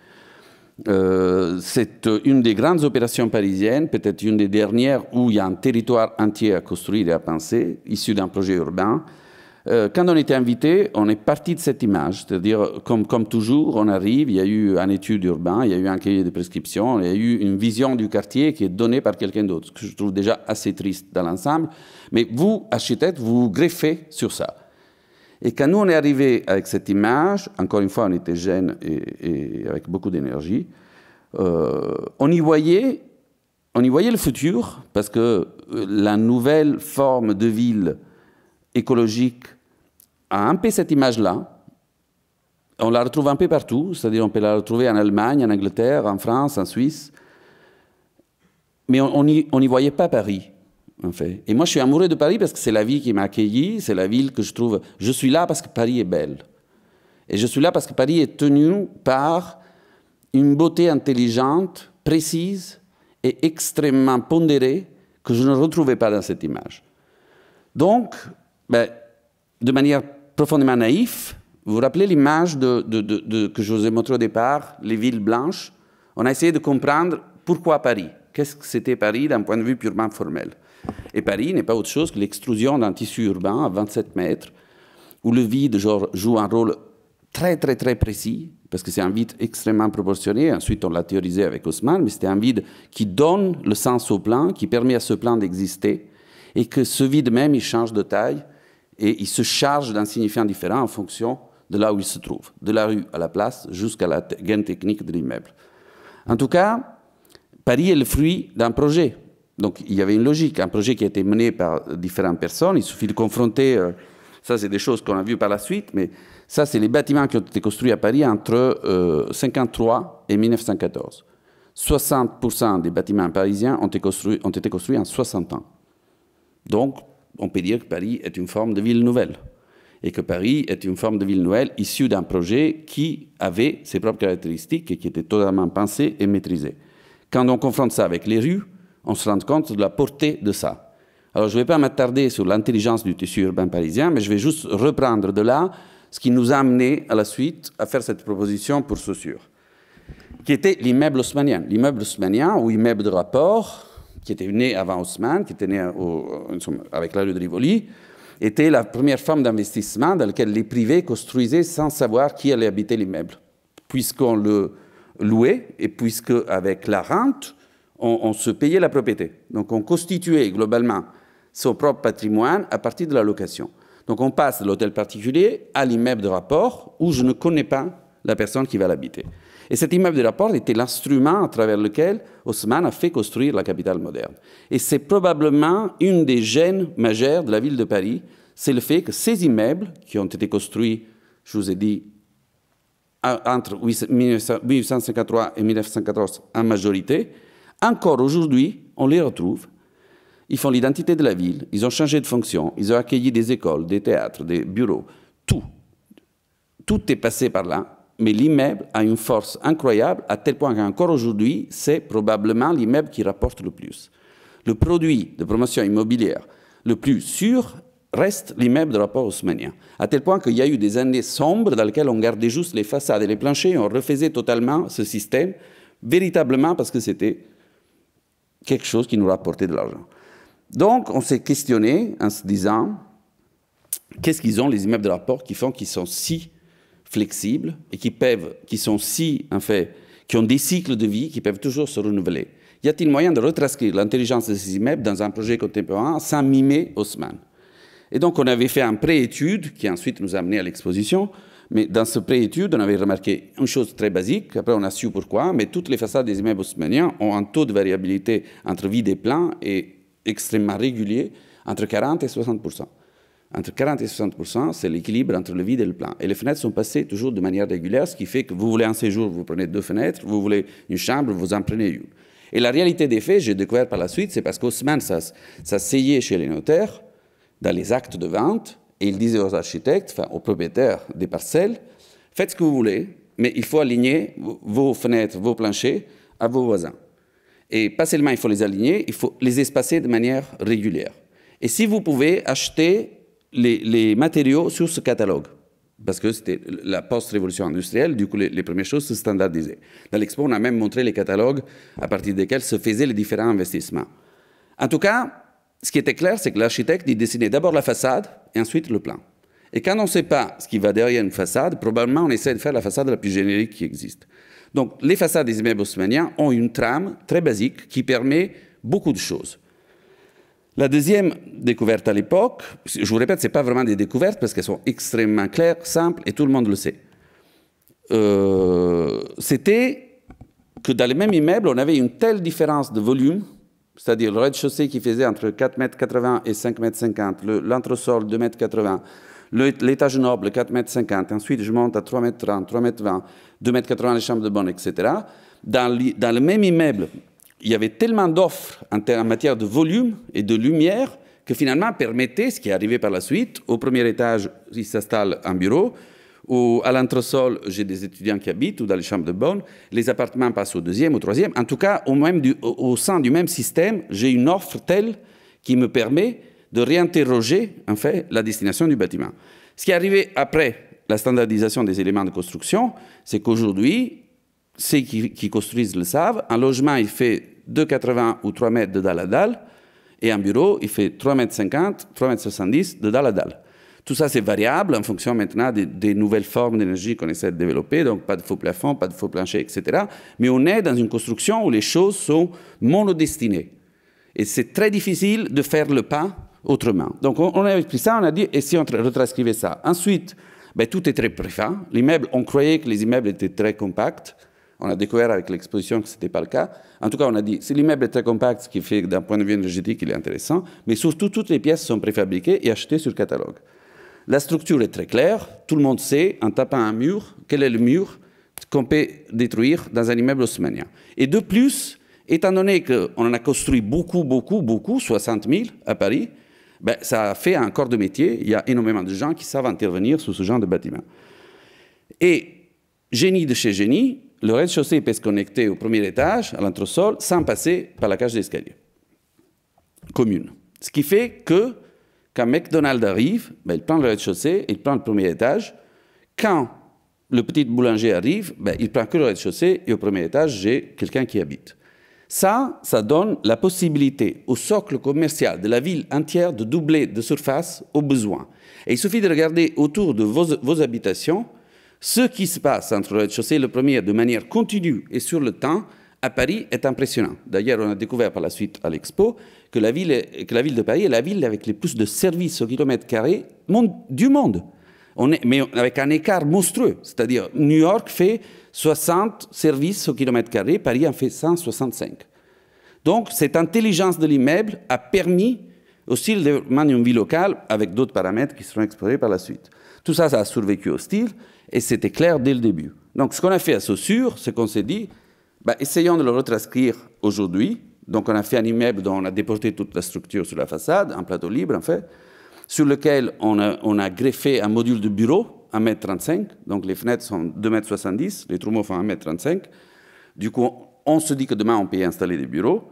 Euh, c'est euh, une des grandes opérations parisiennes, peut-être une des dernières où il y a un territoire entier à construire et à penser, issu d'un projet urbain, euh, quand on était invité, on est parti de cette image, c'est-à-dire comme, comme toujours, on arrive, il y a eu un étude urbain, il y a eu un cahier de prescription, il y a eu une vision du quartier qui est donnée par quelqu'un d'autre, ce que je trouve déjà assez triste dans l'ensemble. Mais vous, architecte, vous vous greffez sur ça. Et quand nous, on est arrivé avec cette image, encore une fois, on était jeunes et, avec beaucoup d'énergie, euh, on, y voyait, on y voyait le futur, parce que euh, la nouvelle forme de ville écologique a un peu cette image-là. On la retrouve un peu partout, c'est-à-dire on peut la retrouver en Allemagne, en Angleterre, en France, en Suisse. Mais on n'y voyait pas Paris, en fait. Et moi, je suis amoureux de Paris parce que c'est la ville qui m'a accueilli, c'est la ville que je trouve... Je suis là parce que Paris est belle. Et je suis là parce que Paris est tenu par une beauté intelligente, précise et extrêmement pondérée que je ne retrouvais pas dans cette image. Donc, ben, de manière profondément naïve, vous vous rappelez l'image que je vous ai montrée au départ, les villes blanches On a essayé de comprendre pourquoi Paris Qu'est-ce que c'était Paris d'un point de vue purement formel Et Paris n'est pas autre chose que l'extrusion d'un tissu urbain à 27 mètres, où le vide joue un rôle très très très précis, parce que c'est un vide extrêmement proportionné. Ensuite, on l'a théorisé avec Haussmann, mais c'était un vide qui donne le sens au plan, qui permet à ce plan d'exister, et que ce vide même, il change de taille et il se charge d'un signifiant différent en fonction de là où il se trouve, de la rue à la place jusqu'à la gaine technique de l'immeuble. En tout cas, Paris est le fruit d'un projet. Donc il y avait une logique, un projet qui a été mené par différentes personnes. Il suffit de confronter, euh, ça c'est des choses qu'on a vues par la suite, mais ça c'est les bâtiments qui ont été construits à Paris entre 1953 euh, et 1914. 60% des bâtiments parisiens ont ont été construits en 60 ans. Donc on peut dire que Paris est une forme de ville nouvelle. Et que Paris est une forme de ville nouvelle issue d'un projet qui avait ses propres caractéristiques et qui était totalement pensé et maîtrisé. Quand on confronte ça avec les rues, on se rend compte de la portée de ça. Alors je ne vais pas m'attarder sur l'intelligence du tissu urbain parisien, mais je vais juste reprendre de là ce qui nous a amené à la suite à faire cette proposition pour Saussure, qui était l'immeuble haussmannien. L'immeuble haussmannien ou immeuble de rapport, qui était née avant Haussmann, qui était née avec la rue de Rivoli, était la première forme d'investissement dans laquelle les privés construisaient sans savoir qui allait habiter l'immeuble, puisqu'on le louait et puisque avec la rente, on, on, se payait la propriété. Donc on constituait globalement son propre patrimoine à partir de la location. Donc on passe de l'hôtel particulier à l'immeuble de rapport où je ne connais pas la personne qui va l'habiter. Et cet immeuble de rapport était l'instrument à travers lequel Haussmann a fait construire la capitale moderne. Et c'est probablement une des gènes majeures de la ville de Paris, c'est le fait que ces immeubles, qui ont été construits, je vous ai dit, entre 1853 et 1914 en majorité, encore aujourd'hui, on les retrouve. Ils font l'identité de la ville, ils ont changé de fonction, ils ont accueilli des écoles, des théâtres, des bureaux, tout. Tout est passé par là, mais l'immeuble a une force incroyable à tel point qu'encore aujourd'hui, c'est probablement l'immeuble qui rapporte le plus. Le produit de promotion immobilière le plus sûr reste l'immeuble de rapport haussmanien, à tel point qu'il y a eu des années sombres dans lesquelles on gardait juste les façades et les planchers et on refaisait totalement ce système, véritablement parce que c'était quelque chose qui nous rapportait de l'argent. Donc on s'est questionné en se disant, qu'est-ce qu'ils ont les immeubles de rapport qui font qu'ils sont si flexibles et qui peuvent, qui sont si, en fait, qui ont des cycles de vie qui peuvent toujours se renouveler. Y a-t-il moyen de retranscrire l'intelligence de ces immeubles dans un projet contemporain sans mimer Haussmann Et donc, on avait fait un pré-étude qui ensuite nous a amené à l'exposition. Mais dans ce pré-étude, on avait remarqué une chose très basique, après on a su pourquoi, mais toutes les façades des immeubles haussmanniens ont un taux de variabilité entre vide et plein et extrêmement régulier, entre 40 et 60 entre 40 et 60 c'est l'équilibre entre le vide et le plein. Et les fenêtres sont passées toujours de manière régulière, ce qui fait que vous voulez un séjour, vous prenez deux fenêtres, vous voulez une chambre, vous en prenez une. Et la réalité des faits, j'ai découvert par la suite, c'est parce qu'Haussmann, ça, ça chez les notaires, dans les actes de vente, et ils disaient aux architectes, enfin aux propriétaires des parcelles, faites ce que vous voulez, mais il faut aligner vos fenêtres, vos planchers à vos voisins. Et pas seulement il faut les aligner, il faut les espacer de manière régulière. Et si vous pouvez acheter les, matériaux sur ce catalogue parce que c'était la post-révolution industrielle, du coup, les, premières choses se standardisaient. Dans l'expo, on a même montré les catalogues à partir desquels se faisaient les différents investissements. En tout cas, ce qui était clair, c'est que l'architecte, il dessinait d'abord la façade et ensuite le plan. Et quand on ne sait pas ce qui va derrière une façade, probablement on essaie de faire la façade la plus générique qui existe. Donc, les façades des immeubles haussmanniens ont une trame très basique qui permet beaucoup de choses. La deuxième découverte à l'époque, je vous répète, ce n'est pas vraiment des découvertes parce qu'elles sont extrêmement claires, simples et tout le monde le sait. Euh, c'était que dans les mêmes immeubles, on avait une telle différence de volume, c'est-à-dire le rez-de-chaussée qui faisait entre 4,80 m et 5,50 m, l'entresol 2,80 m, l'étage noble 4,50 m, ensuite je monte à 3,30 m, 3,20 m, 2,80 m les chambres de bonne, etc. Dans, dans le même immeuble, il y avait tellement d'offres en, matière de volume et de lumière que finalement permettait, ce qui est arrivé par la suite, au premier étage, il s'installe un bureau, ou à l'entresol, j'ai des étudiants qui habitent, ou dans les chambres de bonne, les appartements passent au deuxième, au troisième. En tout cas, au, même du, au sein du même système, j'ai une offre telle qui me permet de réinterroger, en fait, la destination du bâtiment. Ce qui est arrivé après la standardisation des éléments de construction, c'est qu'aujourd'hui, ceux qui, construisent le savent, un logement il fait 2,80 ou 3 mètres de dalle à dalle, et un bureau, il fait 3,50 mètres, 3,70 mètres de dalle à dalle. Tout ça, c'est variable en fonction maintenant des, nouvelles formes d'énergie qu'on essaie de développer, donc pas de faux plafonds, pas de faux plancher, etc. Mais on est dans une construction où les choses sont monodestinées. Et c'est très difficile de faire le pas autrement. Donc on, a pris ça, on a dit, et si on retranscrivait ça Ensuite, ben, tout est très préfat. L'immeuble, on croyait que les immeubles étaient très compacts. On a découvert avec l'exposition que ce n'était pas le cas. En tout cas, on a dit, si l'immeuble est très compact, ce qui fait d'un point de vue énergétique, il est intéressant, mais surtout, toutes les pièces sont préfabriquées et achetées sur le catalogue. La structure est très claire, tout le monde sait, en tapant un mur, quel est le mur qu'on peut détruire dans un immeuble haussmannien. Et de plus, étant donné qu'on en a construit beaucoup, beaucoup, beaucoup, 60 000 à Paris, ben, ça a fait un corps de métier. Il y a énormément de gens qui savent intervenir sur ce genre de bâtiment. Et génie de chez génie, le rez-de-chaussée peut se connecter au premier étage, à l'entresol, sans passer par la cage d'escalier commune. Ce qui fait que quand McDonald's arrive, ben, il prend le rez-de-chaussée, il prend le premier étage. Quand le petit boulanger arrive, ben, il prend que le rez-de-chaussée et au premier étage, j'ai quelqu'un qui habite. Ça, ça donne la possibilité au socle commercial de la ville entière de doubler de surface au besoin. Et il suffit de regarder autour de vos, vos habitations ce qui se passe entre le rez-de-chaussée et le premier de manière continue et sur le temps à Paris est impressionnant. D'ailleurs, on a découvert par la suite à l'expo que, la ville que la ville de Paris est la ville avec les plus de services au kilomètre carré du monde. mais avec un écart monstrueux. C'est-à-dire, New York fait 60 services au kilomètre carré, Paris en fait 165. Donc, cette intelligence de l'immeuble a permis aussi le développement d'une vie locale avec d'autres paramètres qui seront explorés par la suite. Tout ça, ça a survécu au style. Et c'était clair dès le début. Donc, ce qu'on a fait à Saussure, c'est qu'on s'est dit, bah, essayons de le retranscrire aujourd'hui. Donc, on a fait un immeuble dont on a déporté toute la structure sur la façade, un plateau libre, en fait, sur lequel on a, greffé un module de bureau, 1m35. Donc, les fenêtres sont 2m70, les trumeaux font 1m35. Du coup, on se dit que demain, on peut y installer des bureaux.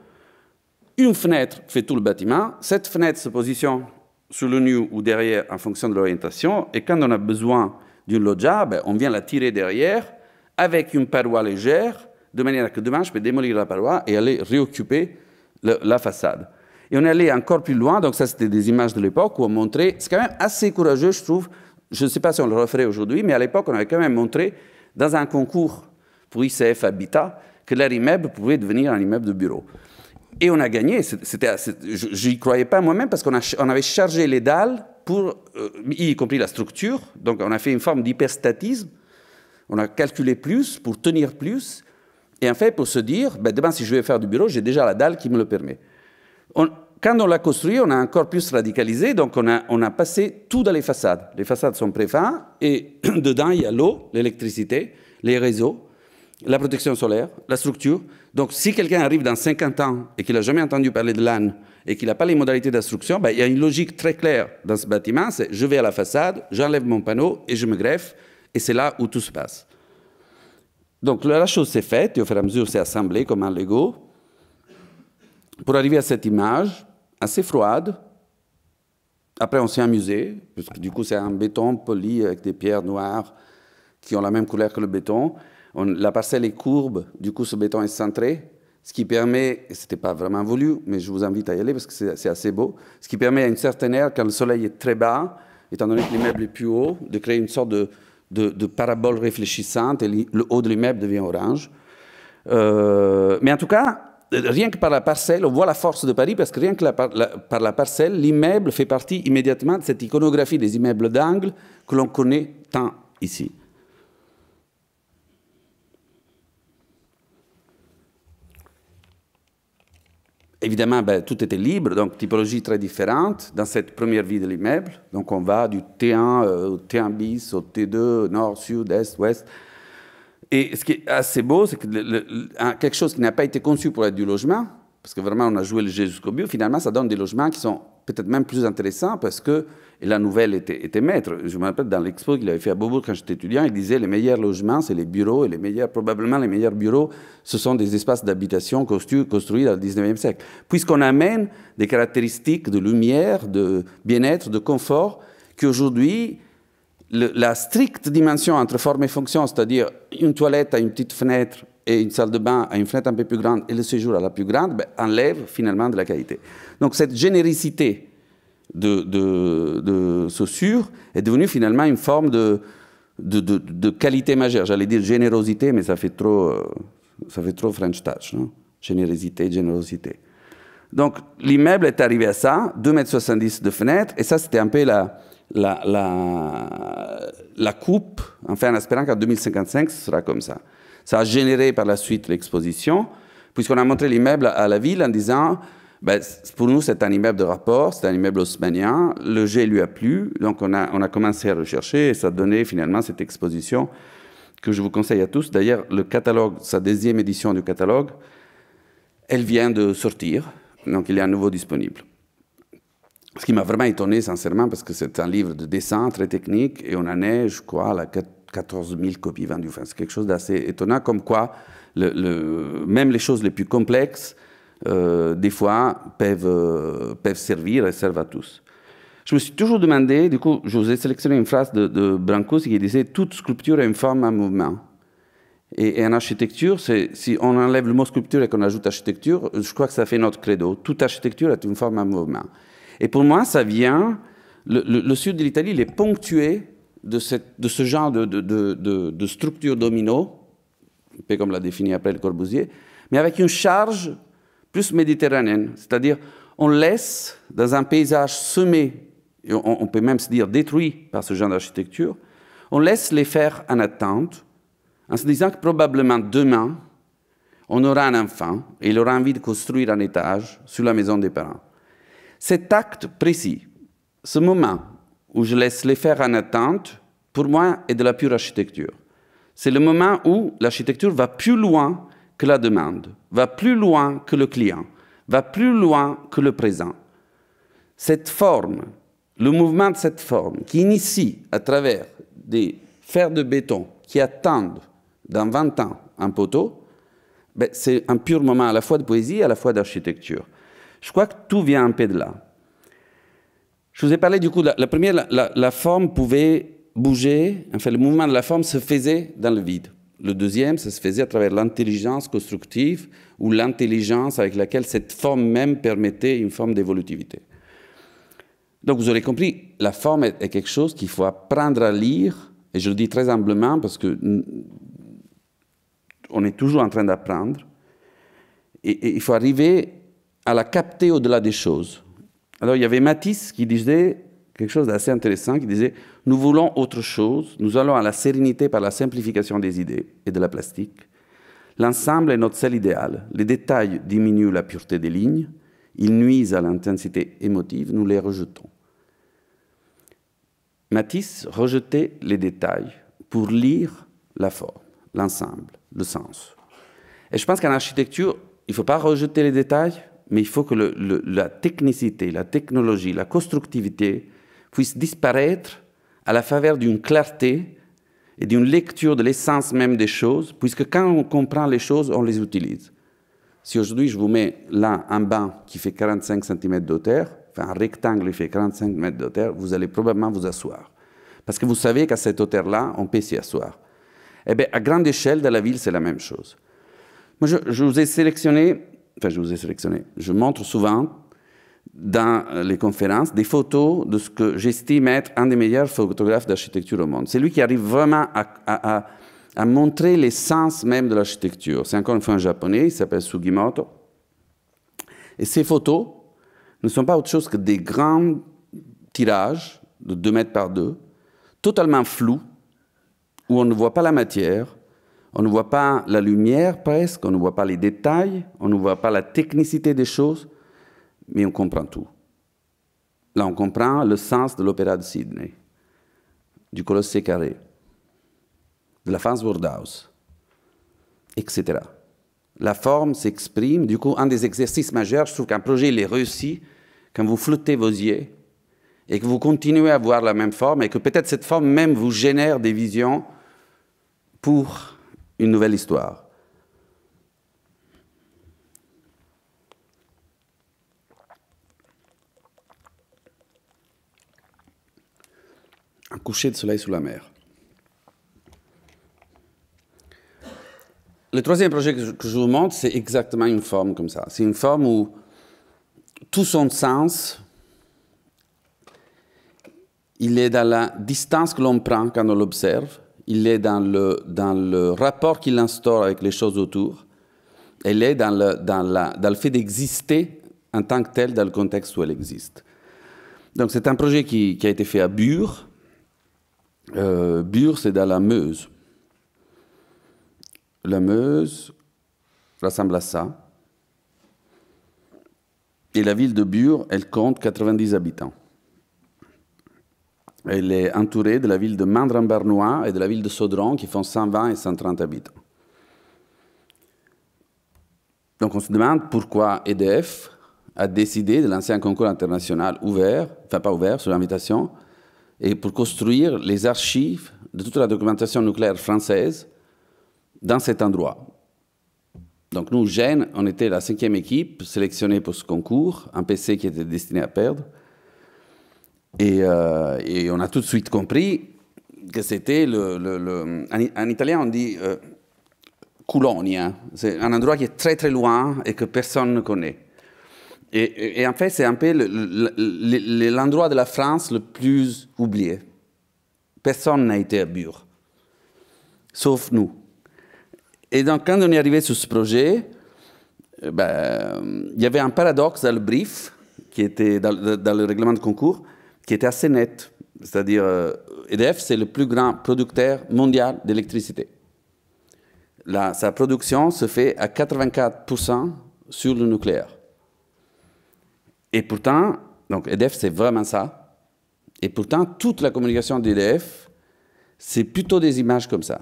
Une fenêtre fait tout le bâtiment. Cette fenêtre se positionne sur le nu ou derrière en fonction de l'orientation. Et quand on a besoin du loggia, ben, on vient la tirer derrière avec une paroi légère, de manière à que demain, je peux démolir la paroi et aller réoccuper la façade. Et on est allé encore plus loin, donc ça c'était des images de l'époque où on montrait, c'est quand même assez courageux je trouve, je ne sais pas si on le referait aujourd'hui, mais à l'époque on avait quand même montré dans un concours pour ICF Habitat que leur immeuble pouvait devenir un immeuble de bureau. Et on a gagné, c'était, n'y croyais pas moi-même parce qu'on avait chargé les dalles pour, euh, y compris la structure. Donc on a fait une forme d'hyperstatisme. On a calculé plus pour tenir plus. Et en fait, pour se dire, ben demain, si je vais faire du bureau, j'ai déjà la dalle qui me le permet. quand on l'a construit, on a encore plus radicalisé. Donc on a, passé tout dans les façades. Les façades sont préfins et dedans, il y a l'eau, l'électricité, les réseaux, la protection solaire, la structure. Donc si quelqu'un arrive dans 50 ans et qu'il n'a jamais entendu parler de l'âne, et qu'il n'a pas les modalités d'instruction, ben, il y a une logique très claire dans ce bâtiment, c'est je vais à la façade, j'enlève mon panneau et je me greffe, et c'est là où tout se passe. Donc la chose s'est faite, et au fur et à mesure c'est assemblé comme un Lego, pour arriver à cette image assez froide. Après on s'est amusé, parce que du coup c'est un béton poli avec des pierres noires qui ont la même couleur que le béton. la parcelle est courbe, du coup ce béton est centré, ce qui permet, et ce n'était pas vraiment voulu, mais je vous invite à y aller parce que c'est assez beau, ce qui permet à une certaine heure, quand le soleil est très bas, étant donné que l'immeuble est plus haut, de créer une sorte de, parabole réfléchissante et le haut de l'immeuble devient orange. Euh, mais en tout cas, rien que par la parcelle, on voit la force de Paris parce que rien que par la parcelle, l'immeuble fait partie immédiatement de cette iconographie des immeubles d'angle que l'on connaît tant ici. Évidemment, ben, tout était libre, donc typologie très différente dans cette première vie de l'immeuble. Donc on va du T1 euh, au T1 bis, au T2, nord, sud, est, ouest. Et ce qui est assez beau, c'est que quelque chose qui n'a pas été conçu pour être du logement, parce que vraiment on a joué le jeu jusqu'au bout. finalement ça donne des logements qui sont peut-être même plus intéressants parce que et la nouvelle était, maître. Je me rappelle dans l'expo qu'il avait fait à Beaubourg quand j'étais étudiant, il disait les meilleurs logements, c'est les bureaux, et les meilleurs, probablement les meilleurs bureaux, ce sont des espaces d'habitation construits, dans le 19e siècle. Puisqu'on amène des caractéristiques de lumière, de bien-être, de confort, qu'aujourd'hui, aujourd'hui, la stricte dimension entre forme et fonction, c'est-à-dire une toilette à une petite fenêtre et une salle de bain à une fenêtre un peu plus grande et le séjour à la plus grande, ben, enlève finalement de la qualité. Donc cette généricité de, de, Saussure est devenue finalement une forme de, qualité majeure. J'allais dire générosité, mais ça fait trop, euh, ça fait trop French touch. générosité, générosité. Donc l'immeuble est arrivé à ça, 2,70 m de fenêtre, et ça c'était un peu la, la, la, la coupe, enfin en espérant qu'en 2055 ce sera comme ça. Ça a généré par la suite l'exposition, puisqu'on a montré l'immeuble à la ville en disant ben, pour nous, c'est un immeuble de rapport, c'est un immeuble haussmanien. Le G lui a plu, donc on a, commencé à rechercher et ça donné finalement cette exposition que je vous conseille à tous. D'ailleurs, le catalogue, sa deuxième édition du catalogue, elle vient de sortir, donc il est à nouveau disponible. Ce qui m'a vraiment étonné, sincèrement, parce que c'est un livre de dessin très technique et on en est, je crois, à 14 000 copies vendues. c'est quelque chose d'assez étonnant, comme quoi même les choses les plus complexes euh, des fois, euh, peuvent, servir et servent à tous. Je me suis toujours demandé, du coup, je vous ai sélectionné une phrase de, de Brancusi qui disait Toute sculpture est une forme, à mouvement. Et, en architecture, si on enlève le mot sculpture et qu'on ajoute architecture, je crois que ça fait notre credo. Toute architecture est une forme, à mouvement. Et pour moi, ça vient. Le, sud de l'Italie, il est ponctué de, de ce genre de, de structure domino, un peu comme l'a défini après le Corbusier, mais avec une charge plus méditerranéenne, c'est-à-dire on laisse dans un paysage semé, on, on, peut même se dire détruit par ce genre d'architecture, on laisse les faire en attente, en se disant que probablement demain, on aura un enfant et il aura envie de construire un étage sur la maison des parents. Cet acte précis, ce moment où je laisse les faire en attente, pour moi, est de la pure architecture. C'est le moment où l'architecture va plus loin la demande, va plus loin que le client, va plus loin que le présent. Cette forme, le mouvement de cette forme, qui initie à travers des fers de béton qui attendent dans 20 ans un poteau, ben, c'est un pur moment à la fois de poésie et à la fois d'architecture. Je crois que tout vient un peu de là. Je vous ai parlé du coup, la, première, la, la, forme pouvait bouger, enfin le mouvement de la forme se faisait dans le vide. Le deuxième, ça se faisait à travers l'intelligence constructive ou l'intelligence avec laquelle cette forme même permettait une forme d'évolutivité. Donc vous aurez compris, la forme est, quelque chose qu'il faut apprendre à lire, et je le dis très humblement parce que on est toujours en train d'apprendre, et il faut arriver à la capter au-delà des choses. Alors il y avait Matisse qui disait quelque chose d'assez intéressant qui disait Nous voulons autre chose, nous allons à la sérénité par la simplification des idées et de la plastique. L'ensemble est notre seul idéal. Les détails diminuent la pureté des lignes, ils nuisent à l'intensité émotive, nous les rejetons. Matisse rejetait les détails pour lire la forme, l'ensemble, le sens. Et je pense qu'en architecture, il ne faut pas rejeter les détails, mais il faut que la technicité, la technologie, la constructivité puissent disparaître à la faveur d'une clarté et d'une lecture de l'essence même des choses, puisque quand on comprend les choses, on les utilise. Si aujourd'hui je vous mets là un banc qui fait 45 cm d'auteur, enfin un rectangle qui fait 45 mètres hauteur, vous allez probablement vous asseoir. Parce que vous savez qu'à cette hauteur-là, on peut s'y asseoir. Eh bien, à grande échelle, dans la ville, c'est la même chose. Moi, je vous ai sélectionné, enfin, je vous ai sélectionné, je montre souvent dans les conférences des photos de ce que j'estime être un des meilleurs photographes d'architecture au monde. C'est lui qui arrive vraiment à, à, à, à montrer l'essence même de l'architecture. C'est encore une fois un japonais, il s'appelle Sugimoto. Et ces photos ne sont pas autre chose que des grands tirages de 2 mètres par 2, totalement flous, où on ne voit pas la matière, on ne voit pas la lumière presque, on ne voit pas les détails, on ne voit pas la technicité des choses mais on comprend tout. Là, on comprend le sens de l'opéra de Sydney, du Colossée Carré, de la Farnsworth etc. La forme s'exprime. Du coup, un des exercices majeurs, je trouve qu'un projet, il est réussi quand vous flottez vos yeux et que vous continuez à voir la même forme et que peut-être cette forme même vous génère des visions pour une nouvelle histoire. un coucher de soleil sous la mer. Le troisième projet que je, vous montre, c'est exactement une forme comme ça. C'est une forme où tout son sens, il est dans la distance que l'on prend quand on l'observe, il est dans le, dans le rapport qu'il instaure avec les choses autour, elle est dans le, dans le fait d'exister en tant que tel dans le contexte où elle existe. Donc c'est un projet qui, a été fait à Bure, euh, Bure, c'est dans la Meuse. La Meuse rassemble à ça. Et la ville de Bure, elle compte 90 habitants. Elle est entourée de la ville de mandran barnois et de la ville de Saudron qui font 120 et 130 habitants. Donc on se demande pourquoi EDF a décidé de lancer un concours international ouvert, enfin pas ouvert, sur l'invitation, et pour construire les archives de toute la documentation nucléaire française dans cet endroit. Donc nous, Gênes, on était la cinquième équipe sélectionnée pour ce concours, un PC qui était destiné à perdre. Euh, et, on a tout de suite compris que c'était le, en, italien, on dit euh, Coulogne. Hein. C'est un endroit qui est très très loin et que personne ne connaît. Et, en fait, c'est un peu l'endroit de la France le plus oublié. Personne n'a été à Bure, sauf nous. Et donc, quand on est arrivé sur ce projet, euh, ben, il y avait un paradoxe dans le brief, qui était dans, le règlement de concours, qui était assez net. C'est-à-dire, EDF, euh, e c'est le plus grand producteur mondial d'électricité. sa production se fait à 84% sur le nucléaire. Et pourtant, donc EDF, c'est vraiment ça. Et pourtant, toute la communication d'EDF, c'est plutôt des images comme ça.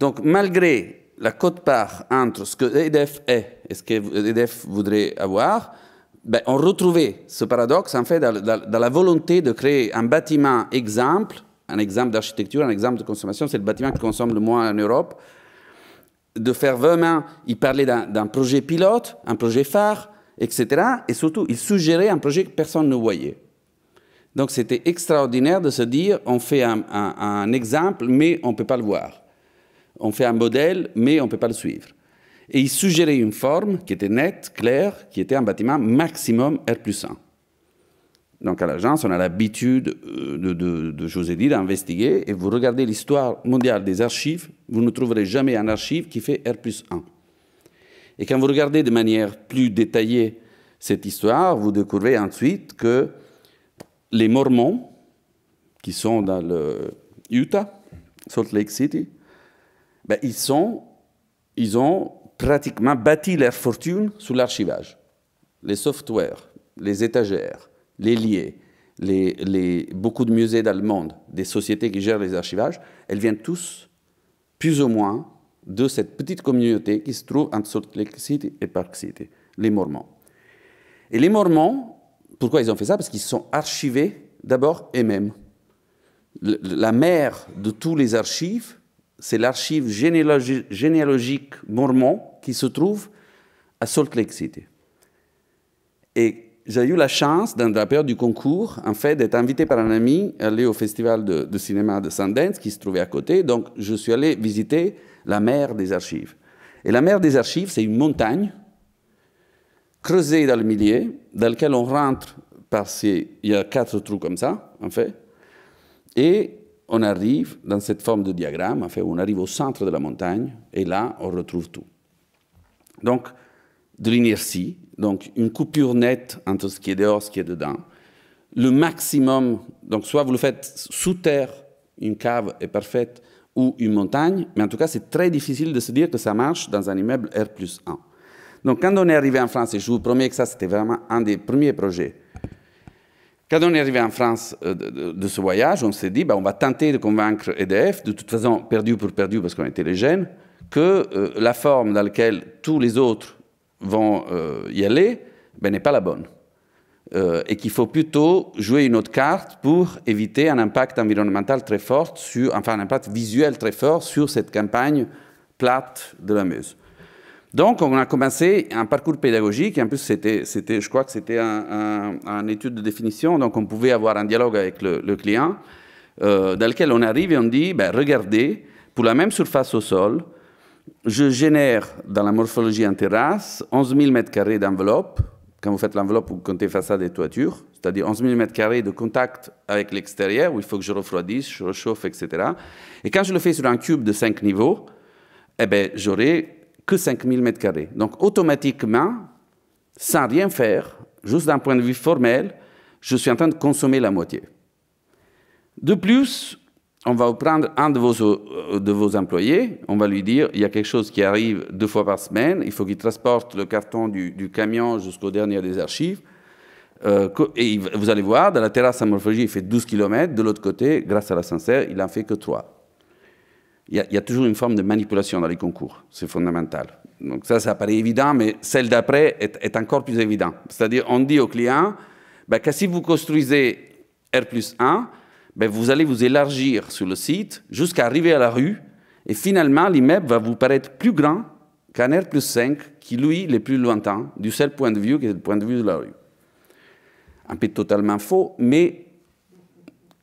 Donc, malgré la cote-part entre ce que EDF est et ce que EDF voudrait avoir, ben, on retrouvait ce paradoxe en fait dans, dans, la volonté de créer un bâtiment exemple, un exemple d'architecture, un exemple de consommation, c'est le bâtiment qui consomme le moins en Europe, de faire vraiment, il parlait d'un projet pilote, un projet phare, etc. Et surtout, il suggérait un projet que personne ne voyait. Donc c'était extraordinaire de se dire, on fait un, exemple, mais on ne peut pas le voir. On fait un modèle, mais on ne peut pas le suivre. Et il suggérait une forme qui était nette, claire, qui était un bâtiment maximum R plus 1. Donc à l'agence, on a l'habitude euh, de, de, je vous ai dit, d'investiguer. Et vous regardez l'histoire mondiale des archives, vous ne trouverez jamais un archive qui fait R plus 1. Et quand vous regardez de manière plus détaillée cette histoire, vous découvrez ensuite que les Mormons, qui sont dans le Utah, Salt Lake City, ben, ils, sont, ils ont pratiquement bâti leur fortune sous l'archivage. Les softwares, les étagères, les liés, les, beaucoup de musées d'Allemagne, des sociétés qui gèrent les archivages, elles viennent tous, plus ou moins, de cette petite communauté qui se trouve entre Salt Lake City et Park City, les Mormons. Et les Mormons, pourquoi ils ont fait ça Parce qu'ils sont archivés d'abord eux-mêmes. La mère de tous les archives, c'est l'archive généalogique mormon qui se trouve à Salt Lake City. Et j'ai eu la chance, dans la période du concours, en fait, d'être invité par un ami à aller au festival de, de cinéma de Sundance, qui se trouvait à côté. Donc, je suis allé visiter la mer des archives. Et la mer des archives, c'est une montagne creusée dans le milieu, dans laquelle on rentre par qu'il Il y a quatre trous comme ça, en fait. Et on arrive dans cette forme de diagramme, en fait, on arrive au centre de la montagne, et là, on retrouve tout. Donc, de l'inertie, donc une coupure nette entre ce qui est dehors et ce qui est dedans. Le maximum, donc soit vous le faites sous terre, une cave est parfaite, ou une montagne, mais en tout cas, c'est très difficile de se dire que ça marche dans un immeuble R 1. Donc, quand on est arrivé en France, et je vous promets que ça, c'était vraiment un des premiers projets, quand on est arrivé en France euh, de, ce voyage, on s'est dit, bah, on va tenter de convaincre EDF, de toute façon, perdu pour perdu, parce qu'on était les jeunes, que euh, la forme dans laquelle tous les autres vont euh, y aller ben, n'est pas la bonne. Euh, et qu'il faut plutôt jouer une autre carte pour éviter un impact environnemental très fort, sur, enfin un impact visuel très fort sur cette campagne plate de la Meuse. Donc, on a commencé un parcours pédagogique. Et en plus, c'était, je crois que c'était un, étude de définition. Donc, on pouvait avoir un dialogue avec le, client euh, dans lequel on arrive et on dit, ben, regardez, pour la même surface au sol, je génère dans la morphologie en terrasse 11 000 m2 d'enveloppe quand vous faites l'enveloppe, vous comptez façade et toiture, c'est-à-dire 11 000 m de contact avec l'extérieur, où il faut que je refroidisse, je réchauffe, etc. Et quand je le fais sur un cube de 5 niveaux, eh bien, j'aurai que 5 000 m Donc, automatiquement, sans rien faire, juste d'un point de vue formel, je suis en train de consommer la moitié. De plus, on va prendre un euh, de vos, employés, on va lui dire, il y a quelque chose qui arrive deux fois par semaine, il faut qu'il transporte le carton du, camion jusqu'au dernier des archives. Euh, et vous allez voir, dans la terrasse à morphologie, il fait 12 km, de l'autre côté, grâce à la il n'en fait que 3. Il y, a, toujours une forme de manipulation dans les concours, c'est fondamental. Donc ça, ça paraît évident, mais celle d'après est, encore plus évidente. C'est-à-dire, on dit au client, ben, que si vous construisez R plus 1, ben, vous allez vous élargir sur le site jusqu'à arriver à la rue. Et finalement, l'immeuble va vous paraître plus grand qu'un R plus 5, qui lui, est plus lointain, du seul point de vue qui est le point de vue de la rue. Un peu totalement faux, mais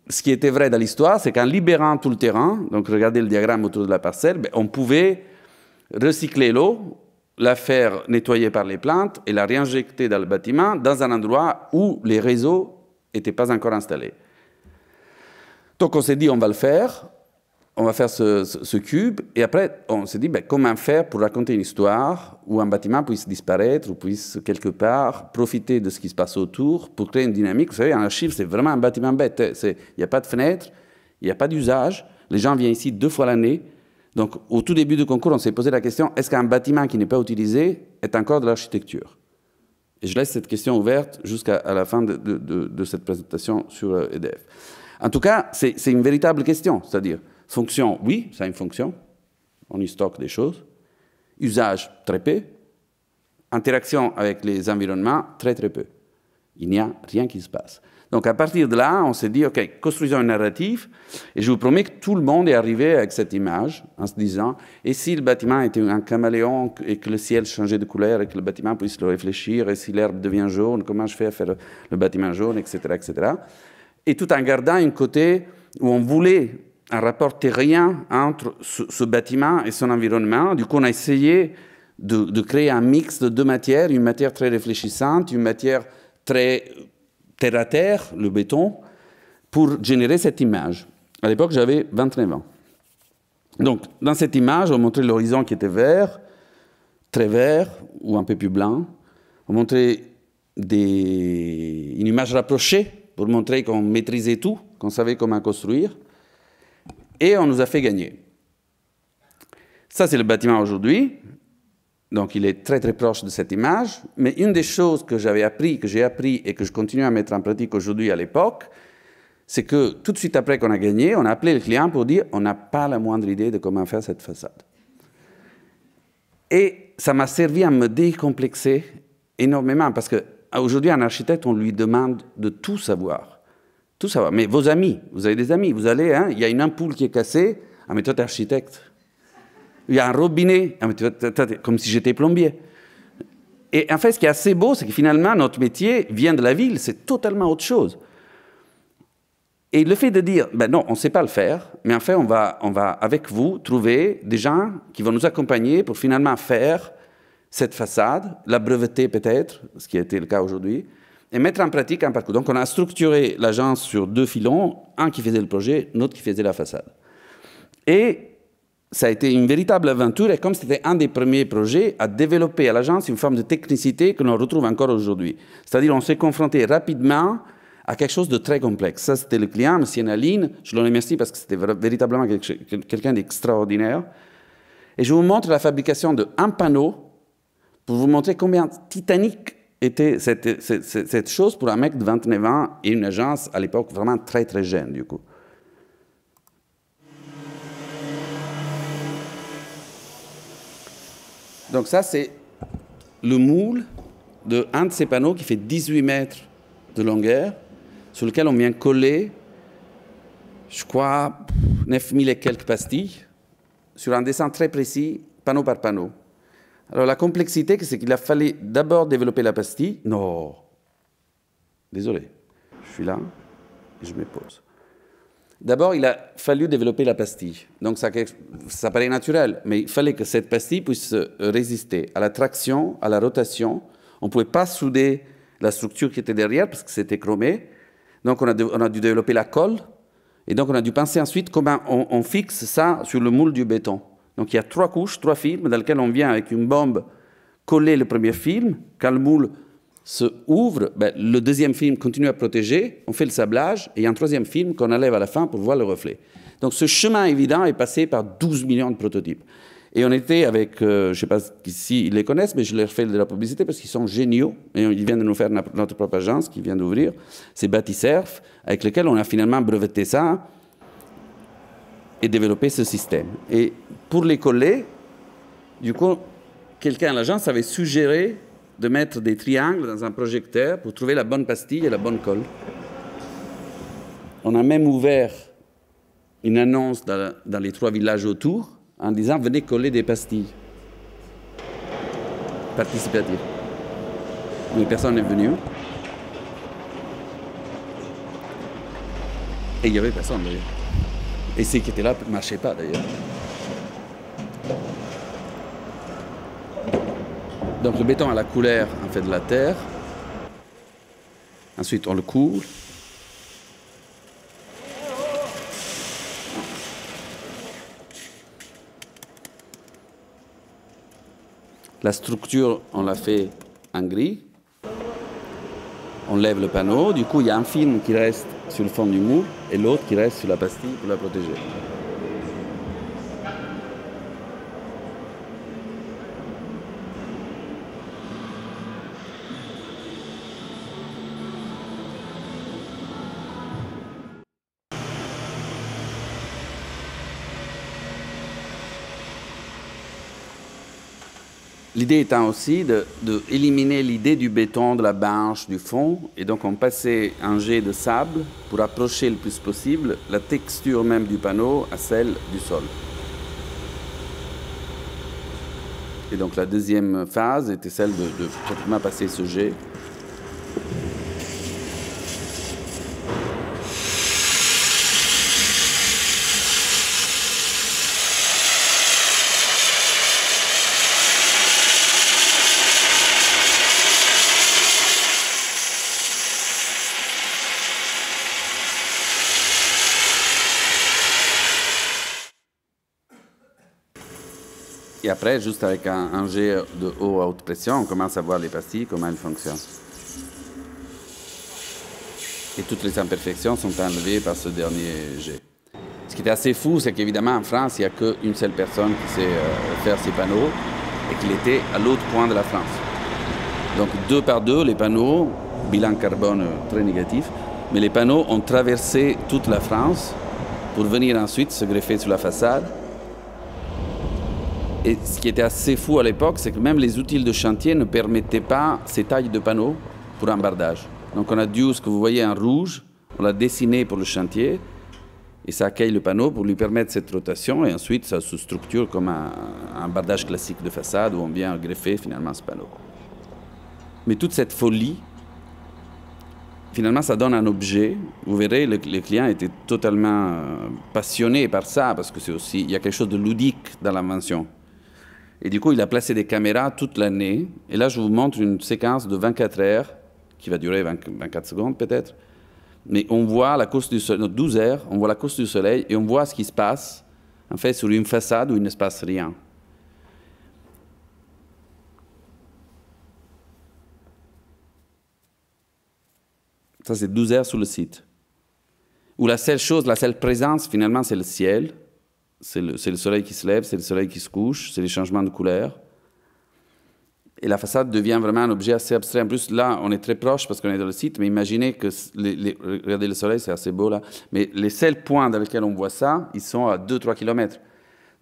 ce qui était vrai dans l'histoire, c'est qu'en libérant tout le terrain, donc regardez le diagramme autour de la parcelle, ben on pouvait recycler l'eau, la faire nettoyer par les plantes et la réinjecter dans le bâtiment dans un endroit où les réseaux n'étaient pas encore installés. Donc on s'est dit, on va le faire, on va faire ce, cube, et après on s'est dit, ben, comment faire pour raconter une histoire où un bâtiment puisse disparaître ou puisse quelque part profiter de ce qui se passe autour pour créer une dynamique. Vous savez, un archive, c'est vraiment un bâtiment bête. Hein. Il n'y a pas de fenêtre, il n'y a pas d'usage. Les gens viennent ici deux fois l'année. Donc au tout début du concours, on s'est posé la question, est-ce qu'un bâtiment qui n'est pas utilisé est encore de l'architecture et je laisse cette question ouverte jusqu'à la fin de, de, cette présentation sur EDF. Euh, e en tout cas, c'est une véritable question, c'est-à-dire fonction, oui, ça a une fonction, on y stocke des choses, usage très peu, interaction avec les environnements très très peu. Il n'y a rien qui se passe. Donc à partir de là, on s'est dit, OK, construisons un narratif, et je vous promets que tout le monde est arrivé avec cette image, en se disant, et si le bâtiment était un caméléon, et que le ciel changeait de couleur, et que le bâtiment puisse le réfléchir, et si l'herbe devient jaune, comment je fais à faire le bâtiment jaune, etc. etc et tout en gardant un côté où on voulait un rapport terrien entre ce, bâtiment et son environnement. Du coup, on a essayé de, créer un mix de deux matières, une matière très réfléchissante, une matière très terre-à-terre, euh, le béton, pour générer cette image. À l'époque, j'avais 29 ans. Donc, dans cette image, on montrait l'horizon qui était vert, très vert ou un peu plus blanc. On montrait des... une image rapprochée pour montrer qu'on maîtrisait tout, qu'on savait comment construire, et on nous a fait gagner. Ça, c'est le bâtiment aujourd'hui. Donc, il est très, très proche de cette image. Mais une des choses que j'avais appris, que j'ai appris et que je continue à mettre en pratique aujourd'hui à l'époque, c'est que tout de suite après qu'on a gagné, on a appelé le client pour dire on n'a pas la moindre idée de comment faire cette façade. Et ça m'a servi à me décomplexer énormément parce que ah, aujourd'hui, un architecte, on lui demande de tout savoir. Tout savoir. Mais vos amis, vous avez des amis, vous allez, hein, il y a une ampoule qui est cassée, ah mais toi, t'es architecte. Il y a un robinet, ah mais comme si j'étais plombier. Et en fait, ce qui est assez beau, c'est que finalement, notre métier vient de la ville, c'est totalement autre chose. Et le fait de dire, ben non, on ne sait pas le faire, mais en fait, on va, on va, avec vous, trouver des gens qui vont nous accompagner pour finalement faire cette façade, la breveter peut-être, ce qui a été le cas aujourd'hui, et mettre en pratique un parcours. Donc on a structuré l'agence sur deux filons, un qui faisait le projet, l'autre qui faisait la façade. Et ça a été une véritable aventure, et comme c'était un des premiers projets, à développer à l'agence une forme de technicité que l'on retrouve encore aujourd'hui. C'est-à-dire on s'est confronté rapidement à quelque chose de très complexe. Ça, c'était le client, M. Naline. Je le remercie parce que c'était véritablement quelqu'un d'extraordinaire. Et je vous montre la fabrication d'un panneau pour vous montrer combien titanique était cette, chose pour un mec de 29 ans et une agence à l'époque vraiment très très jeune du coup. Donc ça c'est le moule de un de ces panneaux qui fait 18 mètres de longueur, sur lequel on vient coller, je crois, 9000 et quelques pastilles, sur un dessin très précis, panneau par panneau. Alors la complexité, c'est qu'il a fallu d'abord développer la pastille. Non. Désolé. Je suis là et je me pose. D'abord, il a fallu développer la pastille. Donc ça, ça paraît naturel, mais il fallait que cette pastille puisse résister à la traction, à la rotation. On ne pouvait pas souder la structure qui était derrière parce que c'était chromé. Donc on a, dû développer la colle. Et donc on a dû penser ensuite comment on fixe ça sur le moule du béton. Donc il y a trois couches, trois films, dans lesquels on vient avec une bombe coller le premier film. Quand le moule se ouvre, ben, le deuxième film continue à protéger, on fait le sablage, et il y a un troisième film qu'on enlève à la fin pour voir le reflet. Donc ce chemin évident est passé par 12 millions de prototypes. Et on était avec, euh, je ne sais pas s'ils les connaissent, mais je leur fais de la publicité parce qu'ils sont géniaux. Et ils viennent de nous faire notre propre agence qui vient d'ouvrir. C'est Batiserf, avec lequel on a finalement breveté ça et développer ce système. Et pour les coller, du coup, quelqu'un à l'agence avait suggéré de mettre des triangles dans un projecteur pour trouver la bonne pastille et la bonne colle. On a même ouvert une annonce dans, les trois villages autour en disant venez coller des pastilles participatives. Mais personne n'est venu. Et il n'y avait personne d'ailleurs. Et ceux qui étaient là ne marchaient pas d'ailleurs. Donc le béton a la couleur en fait de la terre. Ensuite on le coule. La structure, on l'a fait en gris. On lève le panneau, du coup il y a un film qui reste sur le fond du mur et l'autre qui reste sur la pastille pour la protéger. L'idée étant aussi d'éliminer de, l'idée du béton, de la banche, du fond, et donc on passait un jet de sable pour approcher le plus possible la texture même du panneau à celle du sol. Et donc la deuxième phase était celle de, de passer ce jet Et après, juste avec un, jet de haut à haute pression, on commence à voir les pastilles, comment elles fonctionnent. Et toutes les imperfections sont enlevées par ce dernier jet. Ce qui est assez fou, c'est qu'évidemment, en France, il n'y a qu'une seule personne qui sait euh, faire ces panneaux et qu'il était à l'autre point de la France. Donc, deux par deux, les panneaux, bilan carbone très négatif, mais les panneaux ont traversé toute la France pour venir ensuite se greffer sur la façade et ce qui était assez fou à l'époque, c'est que même les outils de chantier ne permettaient pas ces tailles de panneaux pour un bardage. Donc on a dû, ce que vous voyez en rouge, on l'a dessiné pour le chantier, et ça accueille le panneau pour lui permettre cette rotation, et ensuite ça se structure comme un, bardage classique de façade où on vient greffer finalement ce panneau. Mais toute cette folie, finalement, ça donne un objet. Vous verrez, le, les clients étaient totalement euh, passionnés par ça, parce que c'est aussi, il y a quelque chose de ludique dans l'invention. Et du coup, il a placé des caméras toute l'année. Et là, je vous montre une séquence de 24 heures, qui va durer 24 secondes peut-être. Mais on voit la course du soleil, 12 heures, on voit la course du soleil et on voit ce qui se passe, en fait, sur une façade où il ne se passe rien. Ça, c'est 12 heures sur le site. Où la seule chose, la seule présence, finalement, c'est le ciel. C'est le, soleil qui se lève, c'est le soleil qui se couche, c'est les changements de couleur. Et la façade devient vraiment un objet assez abstrait. En plus, là, on est très proche parce qu'on est dans le site, mais imaginez que, regardez le soleil, c'est assez beau là, mais les seuls points dans lesquels on voit ça, ils sont à 2-3 km.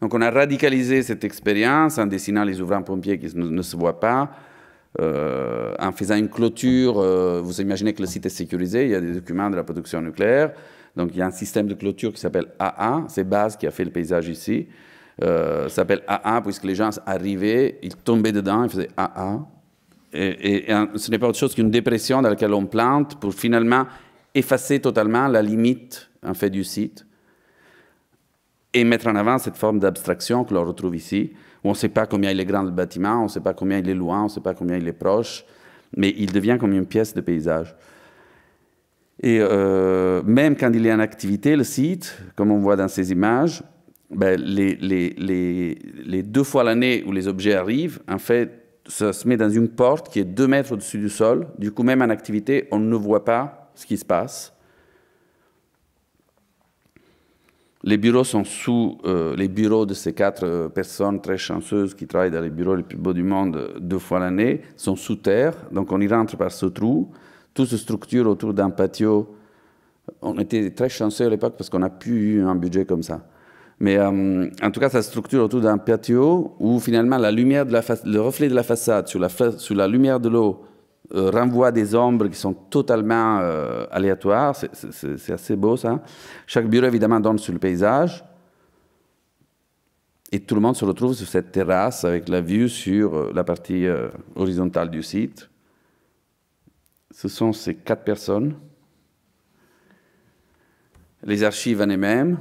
Donc on a radicalisé cette expérience en dessinant les ouvrants pompiers qui ne, se voient pas, euh, en faisant une clôture. Euh, vous imaginez que le site est sécurisé, il y a des documents de la production nucléaire. Donc il y a un système de clôture qui s'appelle AA, c'est Base qui a fait le paysage ici, euh, s'appelle AA puisque les gens arrivaient, ils tombaient dedans, ils faisaient AA. Et, ce n'est pas autre chose qu'une dépression dans laquelle on plante pour finalement effacer totalement la limite en fait du site et mettre en avant cette forme d'abstraction que l'on retrouve ici, on ne sait pas combien il est grand le bâtiment, on ne sait pas combien il est loin, on ne sait pas combien il est proche, mais il devient comme une pièce de paysage. Et euh, même quand il est en activité, le site, comme on voit dans ces images, ben, les, deux fois l'année où les objets arrivent, en fait, ça se met dans une porte qui est deux mètres au-dessus du sol. Du coup, même en activité, on ne voit pas ce qui se passe. Les bureaux sont sous euh, les bureaux de ces quatre euh, personnes très chanceuses qui travaillent dans les bureaux les plus beaux du monde deux fois l'année, sont sous terre. Donc on y rentre par ce trou tout se structure autour d'un patio. On était très chanceux à l'époque parce qu'on n'a plus eu un budget comme ça. Mais euh, en tout cas, ça se structure autour d'un patio où finalement la lumière de la le reflet de la façade sur la, sur la lumière de l'eau euh, renvoie des ombres qui sont totalement euh, aléatoires. C'est assez beau ça. Chaque bureau évidemment donne sur le paysage. Et tout le monde se retrouve sur cette terrasse avec la vue sur la partie horizontale du site. Ce sont ces quatre personnes. Les archives en elles-mêmes.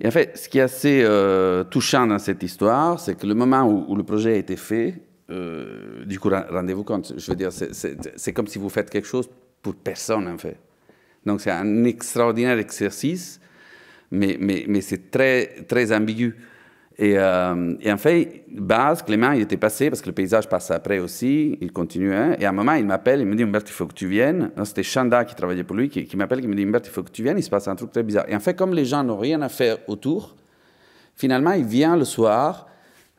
Et en fait, ce qui est assez euh, touchant dans cette histoire, c'est que le moment où, le projet a été fait, euh, du coup, rendez-vous compte, je veux dire, c'est comme si vous faites quelque chose pour personne, en fait. Donc, c'est un extraordinaire exercice, mais, mais, mais c'est très, très ambigu. Euh, et, en fait, base, Clément, il était passé, parce que le paysage passe après aussi, il continuait. Et à un moment, il m'appelle, il me dit Humbert, il faut que tu viennes. C'était Chanda qui travaillait pour lui, qui, m'appelle, qui me dit Humbert, il faut que tu viennes, il se passe un truc très bizarre. Et en fait, comme les gens n'ont rien à faire autour, finalement, il vient le soir,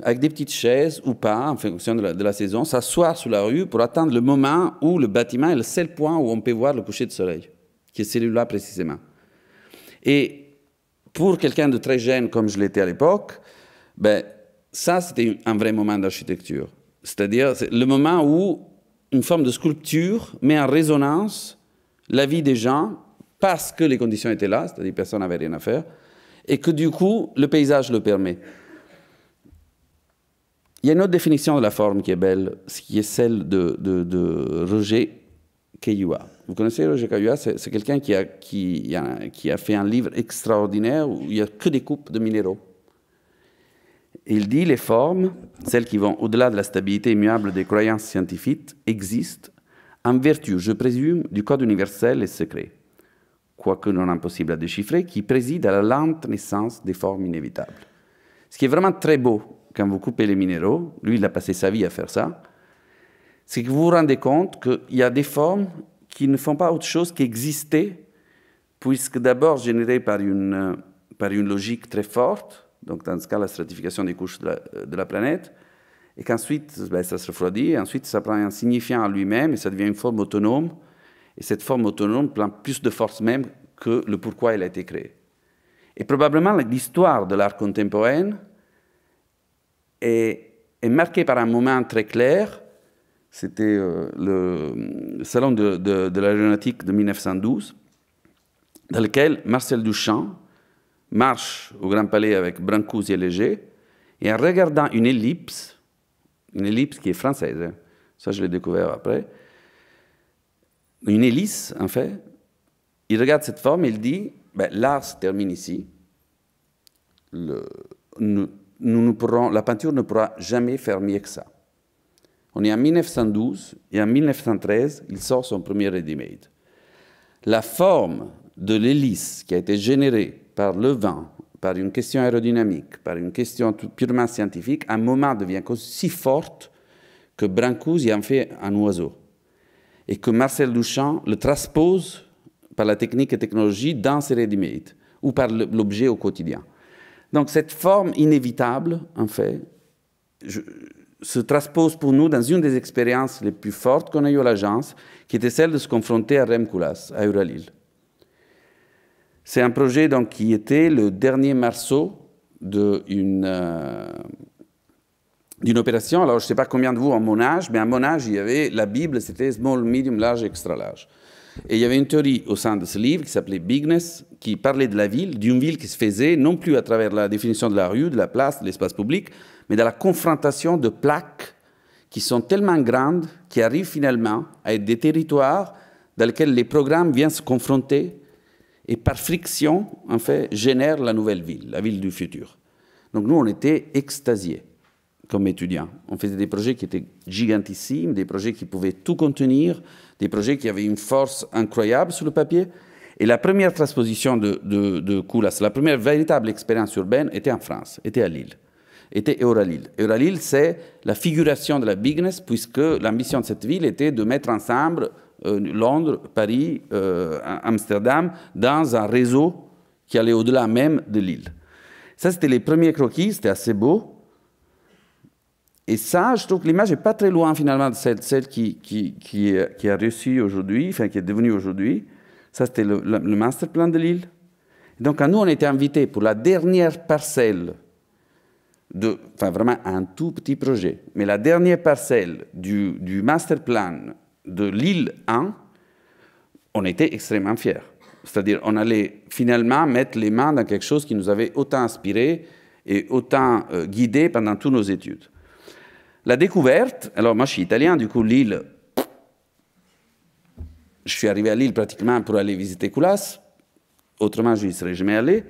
avec des petites chaises ou pas, en fonction de la, de la saison, s'asseoir sur la rue pour attendre le moment où le bâtiment est le seul point où on peut voir le coucher de soleil, qui est celui-là précisément. Et pour quelqu'un de très jeune comme je l'étais à l'époque, ben, ça, c'était un vrai moment d'architecture. C'est-à-dire le moment où une forme de sculpture met en résonance la vie des gens parce que les conditions étaient là, c'est-à-dire personne n'avait rien à faire, et que du coup, le paysage le permet. Il y a une autre définition de la forme qui est belle, qui est celle de, Roger Kayua. Vous connaissez Roger Kayua C'est quelqu'un qui a, qui, qui a fait un livre extraordinaire où il n'y a que des coupes de minéraux. Il dit les formes, celles qui vont au-delà de la stabilité immuable des croyances scientifiques, existent en vertu, je présume, du code universel et secret, quoique non impossible à déchiffrer, qui préside à la lente naissance des formes inévitables. Ce qui est vraiment très beau quand vous coupez les minéraux, lui il a passé sa vie à faire ça, c'est que vous vous rendez compte qu'il y a des formes qui ne font pas autre chose qu'exister, puisque d'abord générées par une, par une logique très forte, donc dans ce cas la stratification des couches de la, planète, et qu'ensuite ben, ça se refroidit, et ensuite ça prend un signifiant en lui-même et ça devient une forme autonome, et cette forme autonome prend plus de force même que le pourquoi elle a été créée. Et probablement l'histoire de l'art contemporain est, marquée par un moment très clair, c'était euh, le salon de, de, de l'aéronautique de 1912, dans lequel Marcel Duchamp, marche au Grand Palais avec Brancusi et Léger, et en regardant une ellipse, une ellipse qui est française, hein. ça je l'ai découvert après, une hélice en fait, il regarde cette forme et il dit, ben, l'art se termine ici, nous, pourrons, la peinture ne pourra jamais faire mieux que ça. On est en 1912 et en 1913, il sort son premier ready-made. La forme de l'hélice qui a été générée par le vent, par une question aérodynamique, par une question purement scientifique, un moment devient si forte que y en fait un oiseau. Et que Marcel Duchamp le transpose par la technique et technologie dans ses ready-made ou par l'objet au quotidien. Donc cette forme inévitable, en fait, se transpose pour nous dans une des expériences les plus fortes qu'on a eues à l'agence, qui était celle de se confronter à Rem à Euralil. C'est un projet donc, qui était le dernier morceau euh, d'une opération. Alors, je ne sais pas combien de vous en mon âge, mais à mon âge, il y avait la Bible, c'était small, medium, large, extra large. Et il y avait une théorie au sein de ce livre qui s'appelait Bigness, qui parlait de la ville, d'une ville qui se faisait non plus à travers la définition de la rue, de la place, de l'espace public, mais dans la confrontation de plaques qui sont tellement grandes, qui arrivent finalement à être des territoires dans lesquels les programmes viennent se confronter et par friction, en fait, génère la nouvelle ville, la ville du futur. Donc nous, on était extasiés comme étudiants. On faisait des projets qui étaient gigantissimes, des projets qui pouvaient tout contenir, des projets qui avaient une force incroyable sur le papier. Et la première transposition de, de, de Koulas, la première véritable expérience urbaine était en France, était à Lille, était Euralille. Euralille, c'est la figuration de la bigness, puisque l'ambition de cette ville était de mettre ensemble euh, Londres, Paris, euh, Amsterdam, dans un réseau qui allait au-delà même de l'île. Ça, c'était les premiers croquis, c'était assez beau. Et ça, je trouve que l'image n'est pas très loin finalement de celle, qui, qui, qui, a réussi aujourd'hui, enfin qui est devenue aujourd'hui. Ça, c'était le, le, master plan de l'île. Donc, à nous, on était invités pour la dernière parcelle, de, enfin vraiment un tout petit projet, mais la dernière parcelle du, du master plan de l'île 1, on était extrêmement fiers. C'est-à-dire, on allait finalement mettre les mains dans quelque chose qui nous avait autant inspiré et autant euh, guidé pendant toutes nos études. La découverte, alors moi je suis italien, du coup Lille, je suis arrivé à Lille pratiquement pour aller visiter Coulas, autrement je n'y serais jamais allé.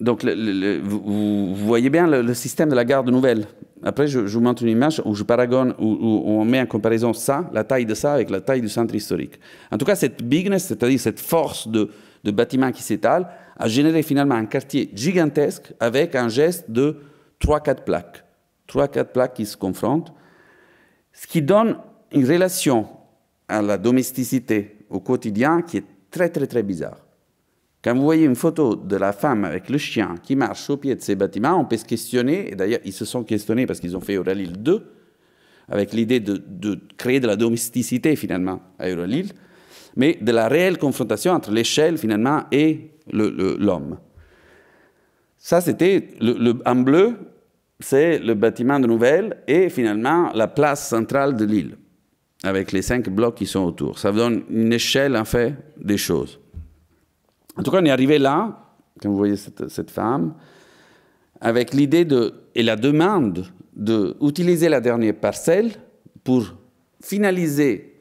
Donc vous, voyez bien le, système de la garde nouvelle après, je, vous montre une image où je paragone, où, on met en comparaison ça, la taille de ça, avec la taille du centre historique. En tout cas, cette bigness, c'est-à-dire cette force de, bâtiments bâtiment qui s'étale, a généré finalement un quartier gigantesque avec un geste de 3-4 plaques. 3-4 plaques qui se confrontent, ce qui donne une relation à la domesticité, au quotidien, qui est très, très, très bizarre. Quand vous voyez une photo de la femme avec le chien qui marche au pied de ces bâtiments, on peut se questionner, et d'ailleurs ils se sont questionnés parce qu'ils ont fait Euralil 2, avec l'idée de, créer de la domesticité finalement à Euralil, mais de la réelle confrontation entre l'échelle finalement et l'homme. Ça c'était le, en bleu, c'est le bâtiment de nouvelle et finalement la place centrale de l'île, avec les cinq blocs qui sont autour. Ça donne une échelle en fait des choses. En tout cas, on est arrivé là, comme vous voyez cette, cette femme, avec l'idée de, et la demande d'utiliser utiliser la dernière parcelle pour finaliser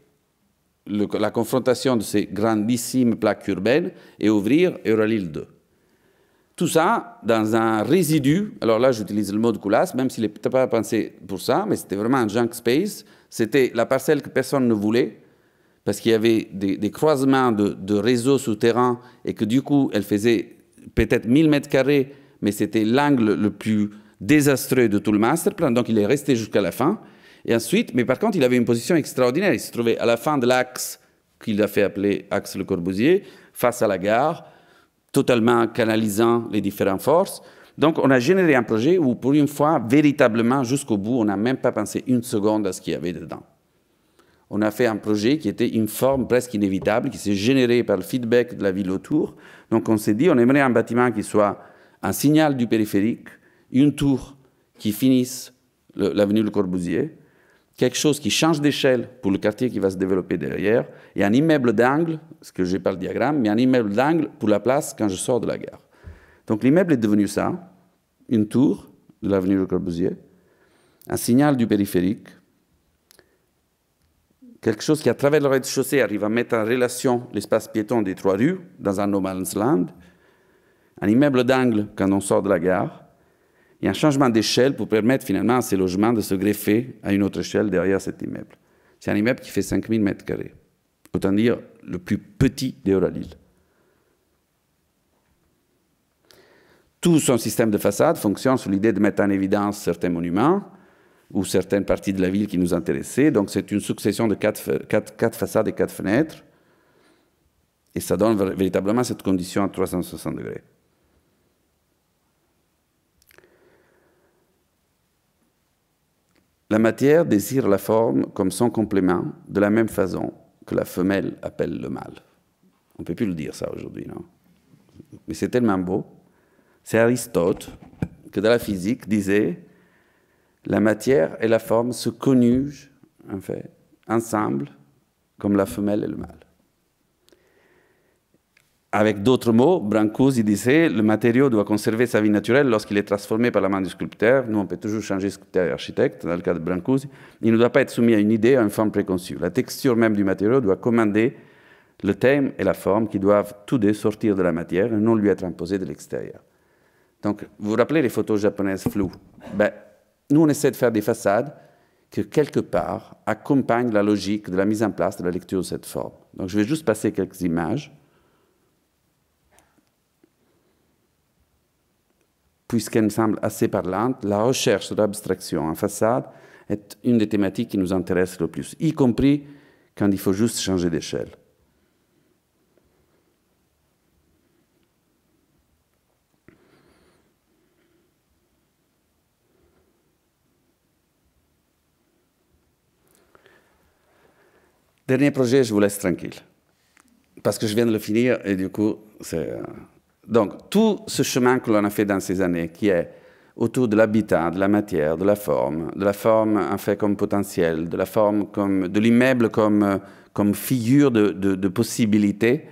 la confrontation de ces grandissimes plaques urbaines et ouvrir Euralil 2. Tout ça dans un résidu, alors là j'utilise le mot de coulasse, même s'il n'est pas pensé pour ça, mais c'était vraiment un junk space, c'était la parcelle que personne ne voulait, parce qu'il y avait des, croisements de, réseaux souterrains et que du coup, elle faisait peut-être 1000 mètres carrés, mais c'était l'angle le plus désastreux de tout le masterplan, plan. Donc, il est resté jusqu'à la fin. Et ensuite, mais par contre, il avait une position extraordinaire. Il se trouvait à la fin de l'axe qu'il a fait appeler axe Le Corbusier, face à la gare, totalement canalisant les différentes forces. Donc, on a généré un projet où, pour une fois, véritablement, jusqu'au bout, on n'a même pas pensé une seconde à ce qu'il y avait dedans on a fait un projet qui était une forme presque inévitable, qui s'est générée par le feedback de la ville autour. Donc on s'est dit, on aimerait un bâtiment qui soit un signal du périphérique, une tour qui finisse l'avenue Le Corbusier, quelque chose qui change d'échelle pour le quartier qui va se développer derrière, et un immeuble d'angle, ce que j'ai pas le diagramme, mais un immeuble d'angle pour la place quand je sors de la gare. Donc l'immeuble est devenu ça, une tour de l'avenue Le Corbusier, un signal du périphérique, quelque chose qui, à travers le rez-de-chaussée, arrive à mettre en relation l'espace piéton des trois rues dans un no man's land, un immeuble d'angle quand on sort de la gare, et un changement d'échelle pour permettre finalement à ces logements de se greffer à une autre échelle derrière cet immeuble. C'est un immeuble qui fait 5000 mètres carrés, autant dire le plus petit d'Euralil. Tout son système de façade fonctionne sous l'idée de mettre en évidence certains monuments, ou certaines parties de la ville qui nous intéressaient. Donc c'est une succession de quatre, façades et quatre fenêtres. Et ça donne véritablement cette condition à 360 degrés. La matière désire la forme comme son complément, de la même façon que la femelle appelle le mâle. On ne peut plus le dire ça aujourd'hui, non Mais c'est tellement beau. C'est Aristote que dans la physique disait la matière et la forme se connugent, en fait, ensemble, comme la femelle et le mâle. Avec d'autres mots, Brancusi disait le matériau doit conserver sa vie naturelle lorsqu'il est transformé par la main du sculpteur. Nous, on peut toujours changer sculpteur et architecte, dans le cas de Brancusi. Il ne doit pas être soumis à une idée, à une forme préconçue. La texture même du matériau doit commander le thème et la forme qui doivent tous deux sortir de la matière et non lui être imposés de l'extérieur. Donc, vous vous rappelez les photos japonaises floues ben, nous, on essaie de faire des façades que, quelque part, accompagnent la logique de la mise en place de la lecture de cette forme. Donc, je vais juste passer quelques images. puisqu'elles me semblent assez parlantes. la recherche de l'abstraction en façade est une des thématiques qui nous intéresse le plus, y compris quand il faut juste changer d'échelle. Dernier projet, je vous laisse tranquille. Parce que je viens de le finir et du coup, c'est. Euh, donc, tout ce chemin que l'on a fait dans ces années, qui est autour de l'habitat, de la matière, de la forme, de la forme en fait comme potentiel, de la forme comme. de l'immeuble comme, euh, comme figure de, de, possibilité,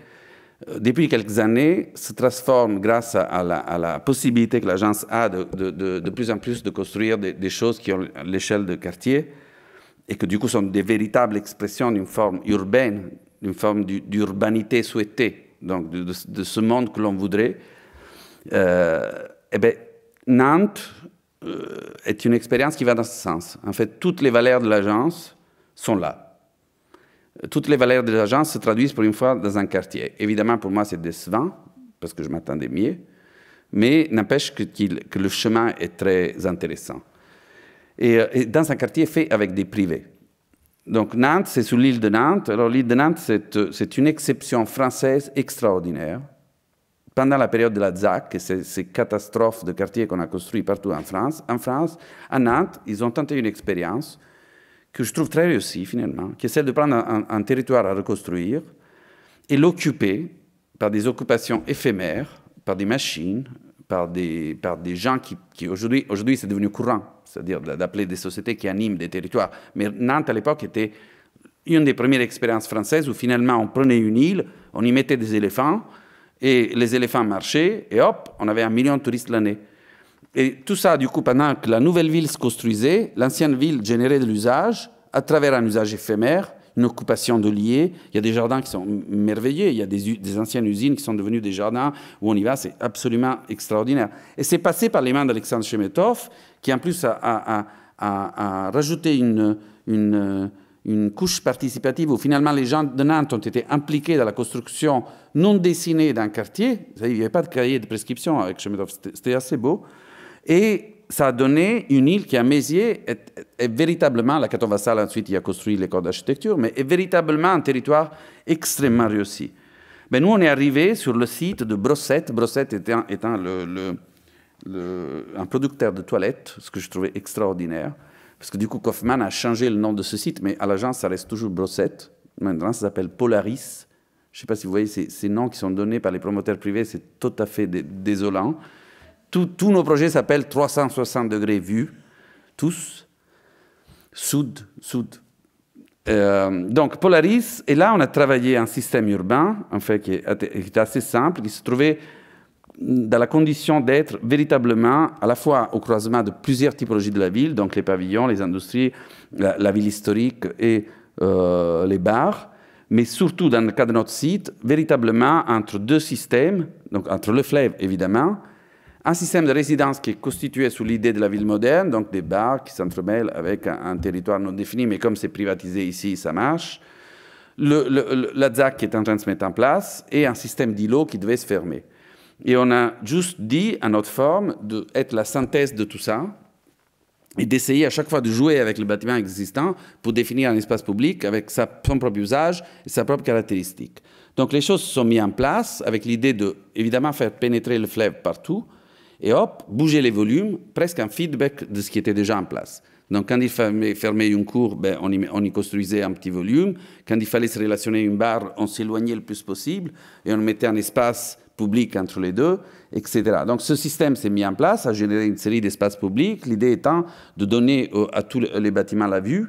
euh, depuis quelques années, se transforme grâce à la, possibilité que l'agence a de, de, de, plus en plus de construire des, des choses qui ont l'échelle de quartier et que du coup sont des véritables expressions d'une forme urbaine, d'une forme d'urbanité souhaitée, donc de, ce monde que l'on voudrait, euh, eh bien, Nantes euh, est une expérience qui va dans ce sens. En fait, toutes les valeurs de l'agence sont là. Toutes les valeurs de l'agence se traduisent pour une fois dans un quartier. Évidemment, pour moi, c'est décevant, parce que je m'attendais mieux, mais n'empêche que le chemin est très intéressant. Euh, et, dans un quartier fait avec des privés. Donc Nantes, c'est sur l'île de Nantes. Alors l'île de Nantes, c'est euh, une exception française extraordinaire. Pendant la période de la ZAC, et ces, catastrophes de quartiers qu'on a construits partout en France, en France, à Nantes, ils ont tenté une expérience que je trouve très réussie finalement, qui est celle de prendre un territoire à reconstruire et l'occuper par des occupations éphémères, par des machines, par des, par des gens qui, aujourd'hui, aujourd'hui c'est devenu courant, c'est-à-dire d'appeler des sociétés qui animent des territoires. Mais Nantes, à l'époque, était une des premières expériences françaises où finalement on prenait une île, on y mettait des éléphants, et les éléphants marchaient, et hop, on avait un million de touristes l'année. Et tout ça, du coup, pendant que la nouvelle ville se construisait, l'ancienne ville générait de l'usage à travers un usage éphémère, une occupation de lier. Il y a des jardins qui sont merveilleux. Il y a des, anciennes usines qui sont devenues des jardins où on y va. C'est absolument extraordinaire. Et c'est passé par les mains d'Alexandre Chemetov, qui en plus a, rajouté une, une, une, couche participative où finalement les gens de Nantes ont été impliqués dans la construction non dessinée d'un quartier. Il n'y avait pas de cahier de prescription avec Chemetov. C'était assez beau. Et ça a donné une île qui, à Méziers, est, véritablement, la Vassal ensuite y a construit les corps d'architecture, mais est véritablement un territoire extrêmement réussi. Mais nous, on est arrivé sur le site de Brossette, Brossette étant, un producteur de toilettes, ce que je trouvais extraordinaire, parce que du coup, Kaufman a changé le nom de ce site, mais à l'agence, ça reste toujours Brossette. Maintenant, ça s'appelle Polaris. Je ne sais pas si vous voyez ces, noms qui sont donnés par les promoteurs privés, c'est tout à fait désolant tous nos projets s'appellent 360 degrés vue, tous, sud, sud. Euh, donc Polaris, et là on a travaillé un système urbain, en fait, qui était assez simple, qui se trouvait dans la condition d'être véritablement à la fois au croisement de plusieurs typologies de la ville, donc les pavillons, les industries, la, ville historique et euh, les bars, mais surtout dans le cas de notre site, véritablement entre deux systèmes, donc entre le fleuve évidemment, un système de résidence qui est constitué sous l'idée de la ville moderne, donc des bars qui s'entremêlent avec un, territoire non défini, mais comme c'est privatisé ici, ça marche. Le, la ZAC qui est en train de se mettre en place et un système d'îlots qui devait se fermer. Et on a juste dit à notre forme d'être la synthèse de tout ça et d'essayer à chaque fois de jouer avec le bâtiment existant pour définir un espace public avec sa, son propre usage et sa propre caractéristique. Donc les choses se sont mises en place avec l'idée de, évidemment, faire pénétrer le fleuve partout, et hop, bouger les volumes, presque un feedback de ce qui était déjà en place. Donc, quand il fallait fermer une cour, ben, on, y, on, y, construisait un petit volume. Quand il fallait se relationner une barre, on s'éloignait le plus possible et on mettait un espace public entre les deux, etc. Donc, ce système s'est mis en place, a généré une série d'espaces publics, l'idée étant de donner à tous les bâtiments la vue.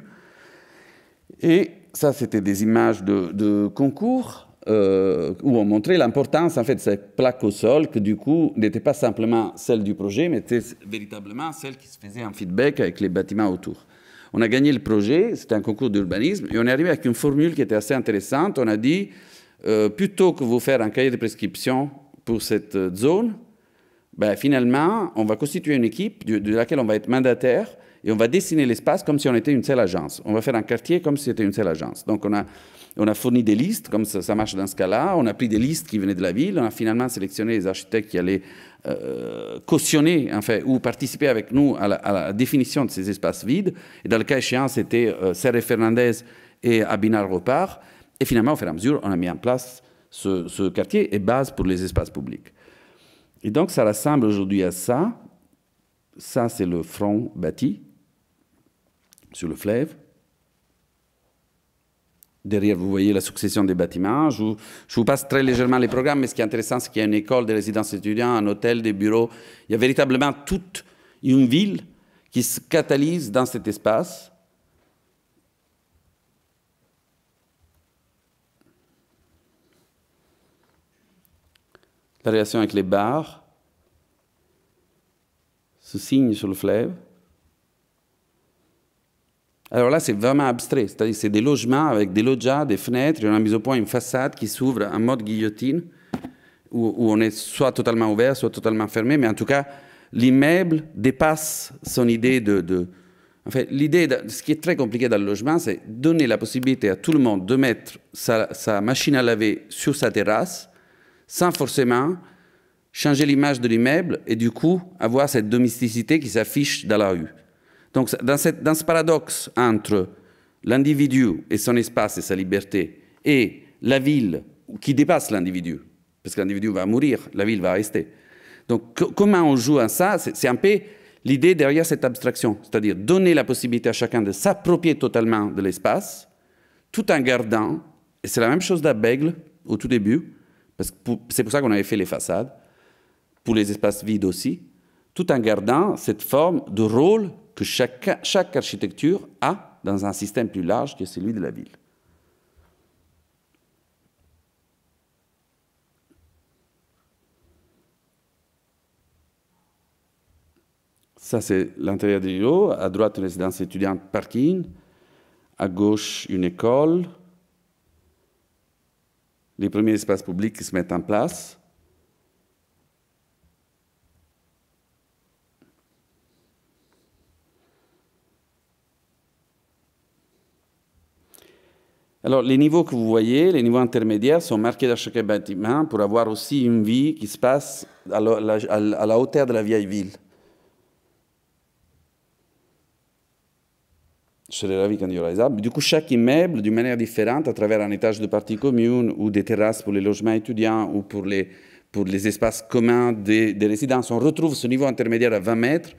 Et ça, c'était des images de concours. Euh, où on montrait l'importance en fait de cette plaque au sol que du coup n'était pas simplement celle du projet, mais était véritablement celle qui se faisait en feedback avec les bâtiments autour. On a gagné le projet, c'était un concours d'urbanisme, et on est arrivé avec une formule qui était assez intéressante. On a dit, euh, plutôt que vous faire un cahier de prescription pour cette euh, zone, ben, finalement, on va constituer une équipe de laquelle on va être mandataire et on va dessiner l'espace comme si on était une seule agence. On va faire un quartier comme si c'était une seule agence. Donc, on a on a fourni des listes, comme ça, marche dans ce cas-là. On a pris des listes qui venaient de la ville. On a finalement sélectionné les architectes qui allaient euh, cautionner, ou participer avec nous à la, définition de ces espaces vides. Et dans le cas échéant, c'était euh, Fernandez et abinard Repart. Et finalement, au fur et à mesure, on a mis en place ce, quartier et base pour les espaces publics. Et donc, ça rassemble aujourd'hui à ça. Ça, c'est le front bâti sur le fleuve. Derrière, vous voyez la succession des bâtiments. Je vous, passe très légèrement les programmes, mais ce qui est intéressant, c'est qu'il y a une école, des résidences étudiants, un hôtel, des bureaux. Il y a véritablement toute une ville qui se catalyse dans cet espace. La relation avec les bars, ce signe sur le fleuve. Alors là, c'est vraiment abstrait. C'est-à-dire, c'est des logements avec des loggias, des fenêtres. Et on a mis au point une façade qui s'ouvre en mode guillotine, où, on est soit totalement ouvert, soit totalement fermé. Mais en tout cas, l'immeuble dépasse son idée de. de... En fait, l'idée, ce qui est très compliqué dans le logement, c'est donner la possibilité à tout le monde de mettre sa machine à laver sur sa terrasse, sans forcément changer l'image de l'immeuble et du coup avoir cette domesticité qui s'affiche dans la rue. Donc dans, ce paradoxe entre l'individu et son espace et sa liberté et la ville qui dépasse l'individu, parce que l'individu va mourir, la ville va rester. Donc comment on joue à ça C'est un peu l'idée derrière cette abstraction, c'est-à-dire donner la possibilité à chacun de s'approprier totalement de l'espace, tout en gardant, et c'est la même chose d'Abègle au tout début, parce que c'est pour ça qu'on avait fait les façades, pour les espaces vides aussi, tout en gardant cette forme de rôle que chaque, architecture a dans un système plus large que celui de la ville. Ça, c'est l'intérieur du bureau. À droite, une résidence étudiante parking. À gauche, une école. Les premiers espaces publics qui se mettent en place. Alors, les niveaux que vous voyez, les niveaux intermédiaires, sont marqués dans chaque bâtiment pour avoir aussi une vie qui se passe à la, hauteur de la vieille ville. Je serais ravi quand y Du coup, chaque immeuble, d'une manière différente, à travers un étage de partie commune ou des terrasses pour les logements étudiants ou pour les, espaces communs des résidences, on retrouve ce niveau intermédiaire à 20 mètres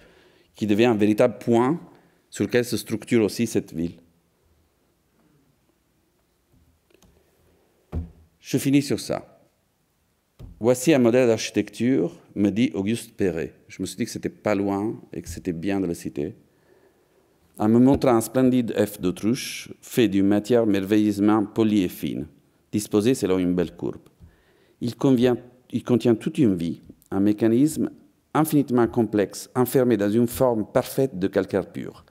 qui devient un véritable point sur lequel se structure aussi cette ville. Je finis sur ça. Voici un modèle d'architecture, me dit Auguste Perret. Je me suis dit que c'était pas loin et que c'était bien de le citer. En me montrant un splendide F d'autruche fait d'une matière merveilleusement polie et fine, disposée selon une belle courbe. Il, il contient toute une vie, un mécanisme infiniment complexe, enfermé dans une forme parfaite de calcaire pur,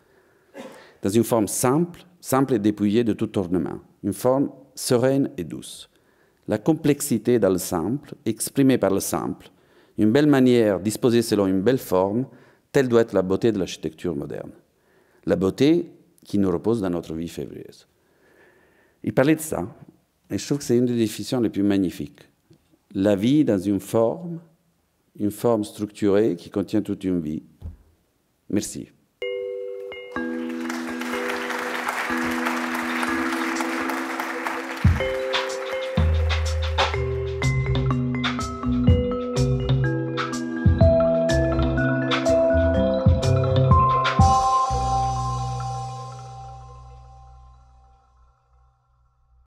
dans une forme simple, simple et dépouillée de tout ornement, une forme sereine et douce la complexité dans le simple, exprimée par le simple, une belle manière disposée selon une belle forme, telle doit être la beauté de l'architecture moderne. La beauté qui nous repose dans notre vie févrieuse. Il parlait de ça, et je trouve que c'est une des définitions les plus magnifiques. La vie dans une forme, une forme structurée qui contient toute une vie. Merci.